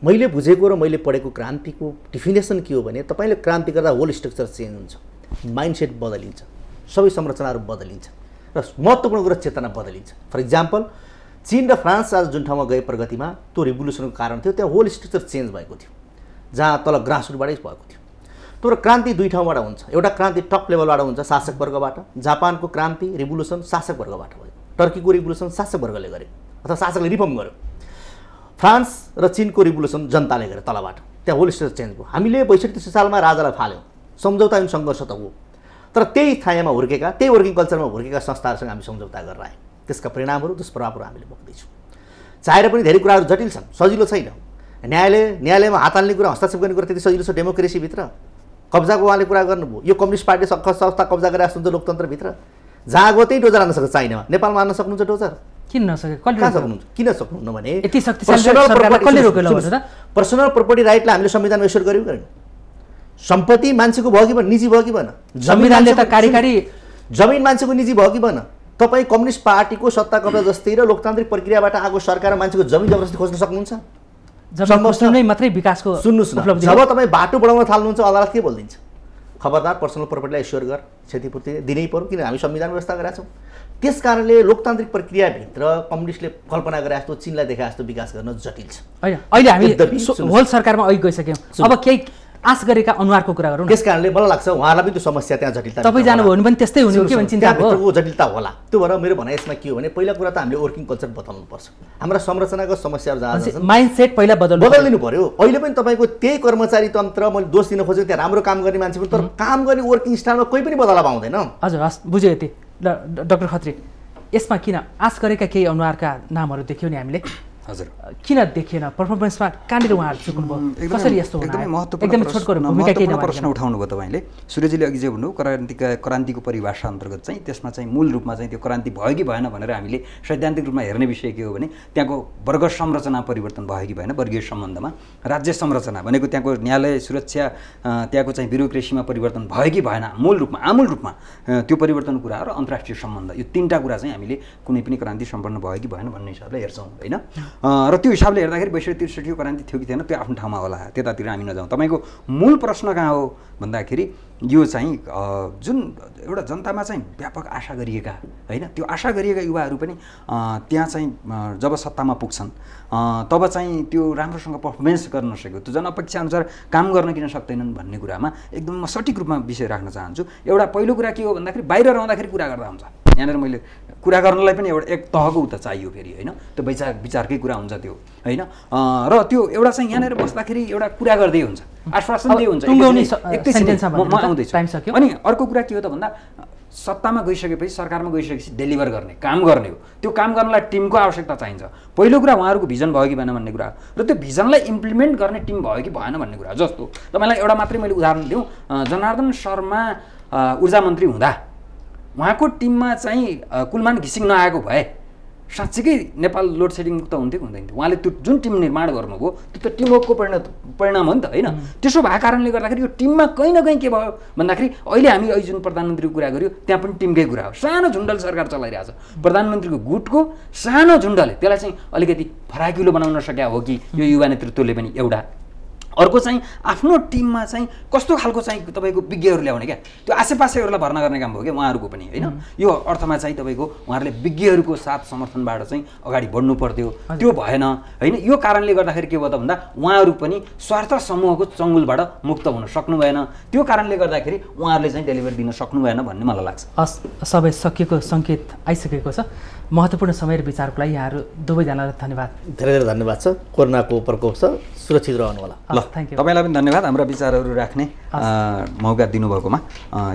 Speaker 2: मैले बुझेको र मैले पढेको क्रान्तिको डिफिनेसन के हो भने तपाईँले क्रान्ति गर्दा होल स्ट्रक्चर चेन्ज हुन्छ माइन्ड सेट बदलिन्छ सबै संरचनाहरू बदलिन्छ र महत्त्वपूर्ण कुरा चेतना बदलिन्छ फर इक्जाम्पल चिन र फ्रान्स आज जुन ठाउँमा गए प्रगतिमा त्यो रिभोल्युसनको कारण थियो त्यहाँ होल स्ट्रक्चर चेन्ज भएको थियो जहाँ तल ग्रासरुटबाटै भएको थियो तर क्रान्ति दुई ठाउँबाट हुन्छ एउटा क्रान्ति टप लेभलबाट हुन्छ शासक वर्गबाट जापानको क्रान्ति रिभोल्युसन शासक वर्गबाट भयो टर्कीको रिभोल्युसन शासक वर्गले गर्यो अथवा शासकले रिफर्म गर्यो फ्रान्स र चिनको रिभोल्युसन जनताले गरे तलबाट त्यहाँ होल स्ट्रक्चर चेन्ज भयो हामीले बैसठी सालमा राजालाई फाल्यौँ सम्झौता सङ्घर्ष त हो तर त्यही थायामा हुर्केका त्यही वर्किङ कल्चरमा हुर्केका संस्थाहरूसँग हामी सम्झौता गरेर आयौँ त्यसका परिणामहरू दुष्प्रभावहरू हामीले भोग्दैछौँ चाहेर पनि धेरै कुराहरू जटिल छन् सजिलो छैन न्यायालय न्यायालयमा हात हाल्ने कुरा हस्तक्षेप गर्ने कुरा त्यति सजिलो छ डेमोक्रेसीभित्र कब्जाको उहाँले कुरा गर्नुभयो यो कम्युनिस्ट पार्टी संस्था कब्जा गरेर हुन्छ लोकतन्त्रभित्र जहाँ गयो त्यही डोजर आउन सक्छ चाइनामा नेपालमा आउन सक्नुहुन्छ डोजर
Speaker 1: किन सक्नुहुन्छ
Speaker 2: किन सक्नुहुन्न भने पर्सनल पर्सनल प्रोपर्टी राइटलाई हामीले संविधानमा इस्योर गऱ्यौँ गरेन सम्पत्ति मान्छेको भयो कि भन निजी भयो कि भन जमिनले त कार्यकारी जमिन मान्छेको निजी भयो कि भन तपाईँ कम्युनिस्ट पार्टीको सत्ता कब्जा जस्तै र लोकतान्त्रिक प्रक्रियाबाट आएको सरकार मान्छेको जमिन जबरजस्ती खोज्न
Speaker 1: सक्नुहुन्छ मात्रै विकासको सुन्नुहोस् न जब
Speaker 2: तपाईँ बाटो बढाउन थाल्नुहुन्छ अदालत के बोलिदिन्छ खबरदार पर्सनल प्रपर्टीलाई स्योर गर क्षतिपूर्ति दिनै पऱ्यो किन हामी संविधान व्यवस्था गरेका छौँ त्यस कारणले लोकतान्त्रिक प्रक्रियाभित्र कम्युनिस्टले कल्पना गरे जस्तो चिनलाई देखाए जस्तो विकास गर्न जटिल छ
Speaker 1: अहिले हामी होल सरकारमा अघि गइसक्यौँ अब केही आश गरेका अनुहारको कुरा गरौँ त्यस कारणले मलाई लाग्छ उहाँलाई पनि त्यो समस्या
Speaker 2: त्यहाँ जटिलता तपाईँ
Speaker 1: जानुभयो भने पनि त्यस्तै हुने के भन्छ त्यहाँभित्रको
Speaker 2: जटिलता होला त्यो भएर मेरो भनाइ यसमा के हो भने पहिला कुरा त हामीले वर्किङ कल्चर बताउनुपर्छ हाम्रो संरचनाको समस्याहरू जहाँ
Speaker 1: माइन्ड सेट पहिला बदल बदलिदिनु
Speaker 2: पऱ्यो अहिले पनि तपाईँको त्यही कर्मचारी तन्त्र मैले दोष दिन खोजेको त्यहाँ राम्रो काम गर्ने मान्छे पनि तर काम गर्ने वर्किङ स्टाइलमा
Speaker 1: कोही पनि बदला आउँदैन हजुर हस् बुझ्यो यति डक्टर खत्री यसमा किन आश गरेका केही अनुहारका नामहरू देख्यौँ नि हामीले हजुर किन देखिएन पर्फर्मेन्समा कहाँनिर उहाँहरू
Speaker 3: चुक्नुभयो कसरी यस्तो एकदमै महत्त्वपूर्ण प्रश्न उठाउनु भयो तपाईँले सूर्यजीले अघि जे भन्नु क्रान्तिका क्रान्तिको परिभाषा अन्तर्गत चाहिँ त्यसमा चाहिँ मूल रूपमा चाहिँ त्यो क्रान्ति भयो कि भएन भनेर हामीले सैद्धान्तिक रूपमा हेर्ने विषय के हो भने त्यहाँको वर्ग संरचना परिवर्तन भयो कि भएन वर्गीय सम्बन्धमा राज्य संरचना भनेको त्यहाँको न्यायालय सुरक्षा त्यहाँको चाहिँ ब्युरोक्रेसीमा परिवर्तन भयो कि भएन मूल रूपमा आमूल रूपमा त्यो परिवर्तन कुरा र अन्तर्राष्ट्रिय सम्बन्ध यो तिनवटा कुरा चाहिँ हामीले कुनै पनि क्रान्ति सम्पन्न भयो कि भएन भन्ने हिसाबले हेर्छौँ होइन र त्यो हिसाबले हेर्दाखेरि बैसठी त्रिसठीको क्रान्ति थियो कि थिएन त्यो आफ्नो ठाउँमा होला त्यतातिर हामी नजाउँ तपाईँको मूल प्रश्न कहाँ हो भन्दाखेरि यो चाहिँ जुन एउटा जनतामा चाहिँ व्यापक आशा गरिएका होइन त्यो आशा गरिएका युवाहरू पनि त्यहाँ चाहिँ जब सत्तामा पुग्छन् तब चाहिँ त्यो राम्रोसँग पर्फर्मेन्स गर्न नसकेको त्यो जनअपेक्षा अनुसार काम गर्न किन सक्दैनन् भन्ने कुरामा एकदम म सठिक रूपमा विषय राख्न चाहन्छु एउटा पहिलो कुरा के हो भन्दाखेरि बाहिर रहँदाखेरि कुरा गर्दा हुन्छ यहाँनिर मैले कुरा गर्नलाई पनि एउटा एक तहको उता चाहियो फेरि होइन त्यो विचार विचारकै कुरा हुन्छ त्यो होइन र त्यो एउटा चाहिँ यहाँनिर बस्दाखेरि एउटा कुरा गर्दै हुन्छ आश्वासन दिए हुन्छ अनि अर्को कुरा के हो त भन्दा सत्तामा गइसकेपछि सरकारमा गइसकेपछि डेलिभर गर्ने काम गर्ने हो त्यो काम गर्नलाई टिमको आवश्यकता चाहिन्छ पहिलो कुरा उहाँहरूको भिजन भयो कि भएन भन्ने कुरा र त्यो भिजनलाई इम्प्लिमेन्ट गर्ने टिम भयो कि भएन भन्ने कुरा जस्तो तपाईँलाई एउटा मात्रै मैले उदाहरण दिउँ जनार्दन शर्मा ऊर्जा मन्त्री हुँदा उहाँको टिममा चाहिँ कुलमान घिसिङ नआएको भए साँच्चीकै नेपाल लोड सेडिङ मुक्त हुन्थ्यो हुँदैन थियो उहाँले त्यो जुन टिम निर्माण गर्नुभयो त्यो त टिमवर्कको परिणाम परिणाम हो नि त होइन त्यसो भएको कारणले गर्दाखेरि यो टिममा कहीँ न कहीँ के भयो भन्दाखेरि अहिले हामी अहिले जुन प्रधानमन्त्रीको कुरा गर्यो त्यहाँ पनि टिमकै कुरा हो सानो झुन्डल सरकार चलाइरहेको छ प्रधानमन्त्रीको गुटको सानो झुन्डले त्यसलाई चाहिँ अलिकति फराकिलो बनाउन सकेका हो कि यो युवा नेतृत्वले पनि एउटा अर्को चाहिँ आफ्नो टिममा चाहिँ कस्तो खालको चाहिँ तपाईँको विज्ञहरू ल्याउने क्या त्यो आसेपासेहरूलाई भर्ना गर्ने काम हो क्या उहाँहरूको पनि होइन यो अर्थमा चाहिँ तपाईँको उहाँहरूले विज्ञहरूको साथ समर्थनबाट चाहिँ अगाडि बढ्नु पर्थ्यो त्यो भएन होइन यो कारणले गर्दाखेरि के भयो त भन्दा उहाँहरू पनि स्वार्थ समूहको चङ्गुलबाट मुक्त हुन सक्नु भएन त्यो कारणले गर्दाखेरि उहाँहरूले चाहिँ डेलिभरी दिन सक्नु भएन भन्ने मलाई
Speaker 1: लाग्छ सबै सकिएको सङ्केत आइसकेको छ महत्त्वपूर्ण समय र विचारको लागि यहाँहरू दुवैजनालाई धन्यवाद
Speaker 3: धेरै धेरै धन्यवाद छ कोरोनाको प्रकोप छ सुरक्षित रहनु होला ल थ्याङ्क यू तपाईँलाई पनि धन्यवाद हाम्रा विचारहरू राख्ने मौका दिनुभएकोमा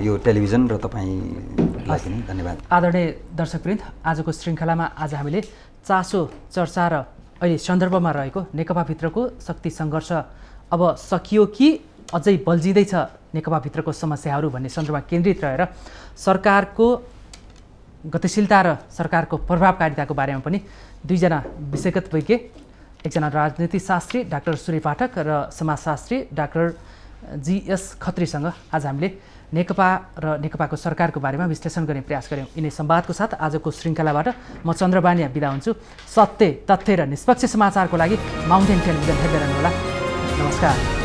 Speaker 3: यो टेलिभिजन र तपाईँलाई धन्यवाद
Speaker 1: आदरणीय दर्शकवृन्द आजको श्रृङ्खलामा आज हामीले चासो चर्चा र अहिले सन्दर्भमा रहेको नेकपाभित्रको शक्ति सङ्घर्ष अब सकियो कि अझै बल्झिँदैछ नेकपाभित्रको समस्याहरू भन्ने सन्दर्भमा केन्द्रित रहेर सरकारको गतिशीलता र सरकारको प्रभावकारिताको बारेमा पनि दुईजना विषयगत वैज्ञ एकजना राजनीति शास्त्री डाक्टर सूर्य पाठक र समाजशास्त्री डाक्टर जिएस खत्रीसँग आज हामीले नेकपा र नेकपाको सरकारको बारेमा विश्लेषण गर्ने प्रयास गऱ्यौँ यिनै संवादको साथ आजको श्रृङ्खलाबाट म चन्द्रबानिया बिदा हुन्छु सत्य तथ्य र निष्पक्ष समाचारको लागि माउन्टेन टेलिभिजन हेर्दै रहनुहोला नमस्कार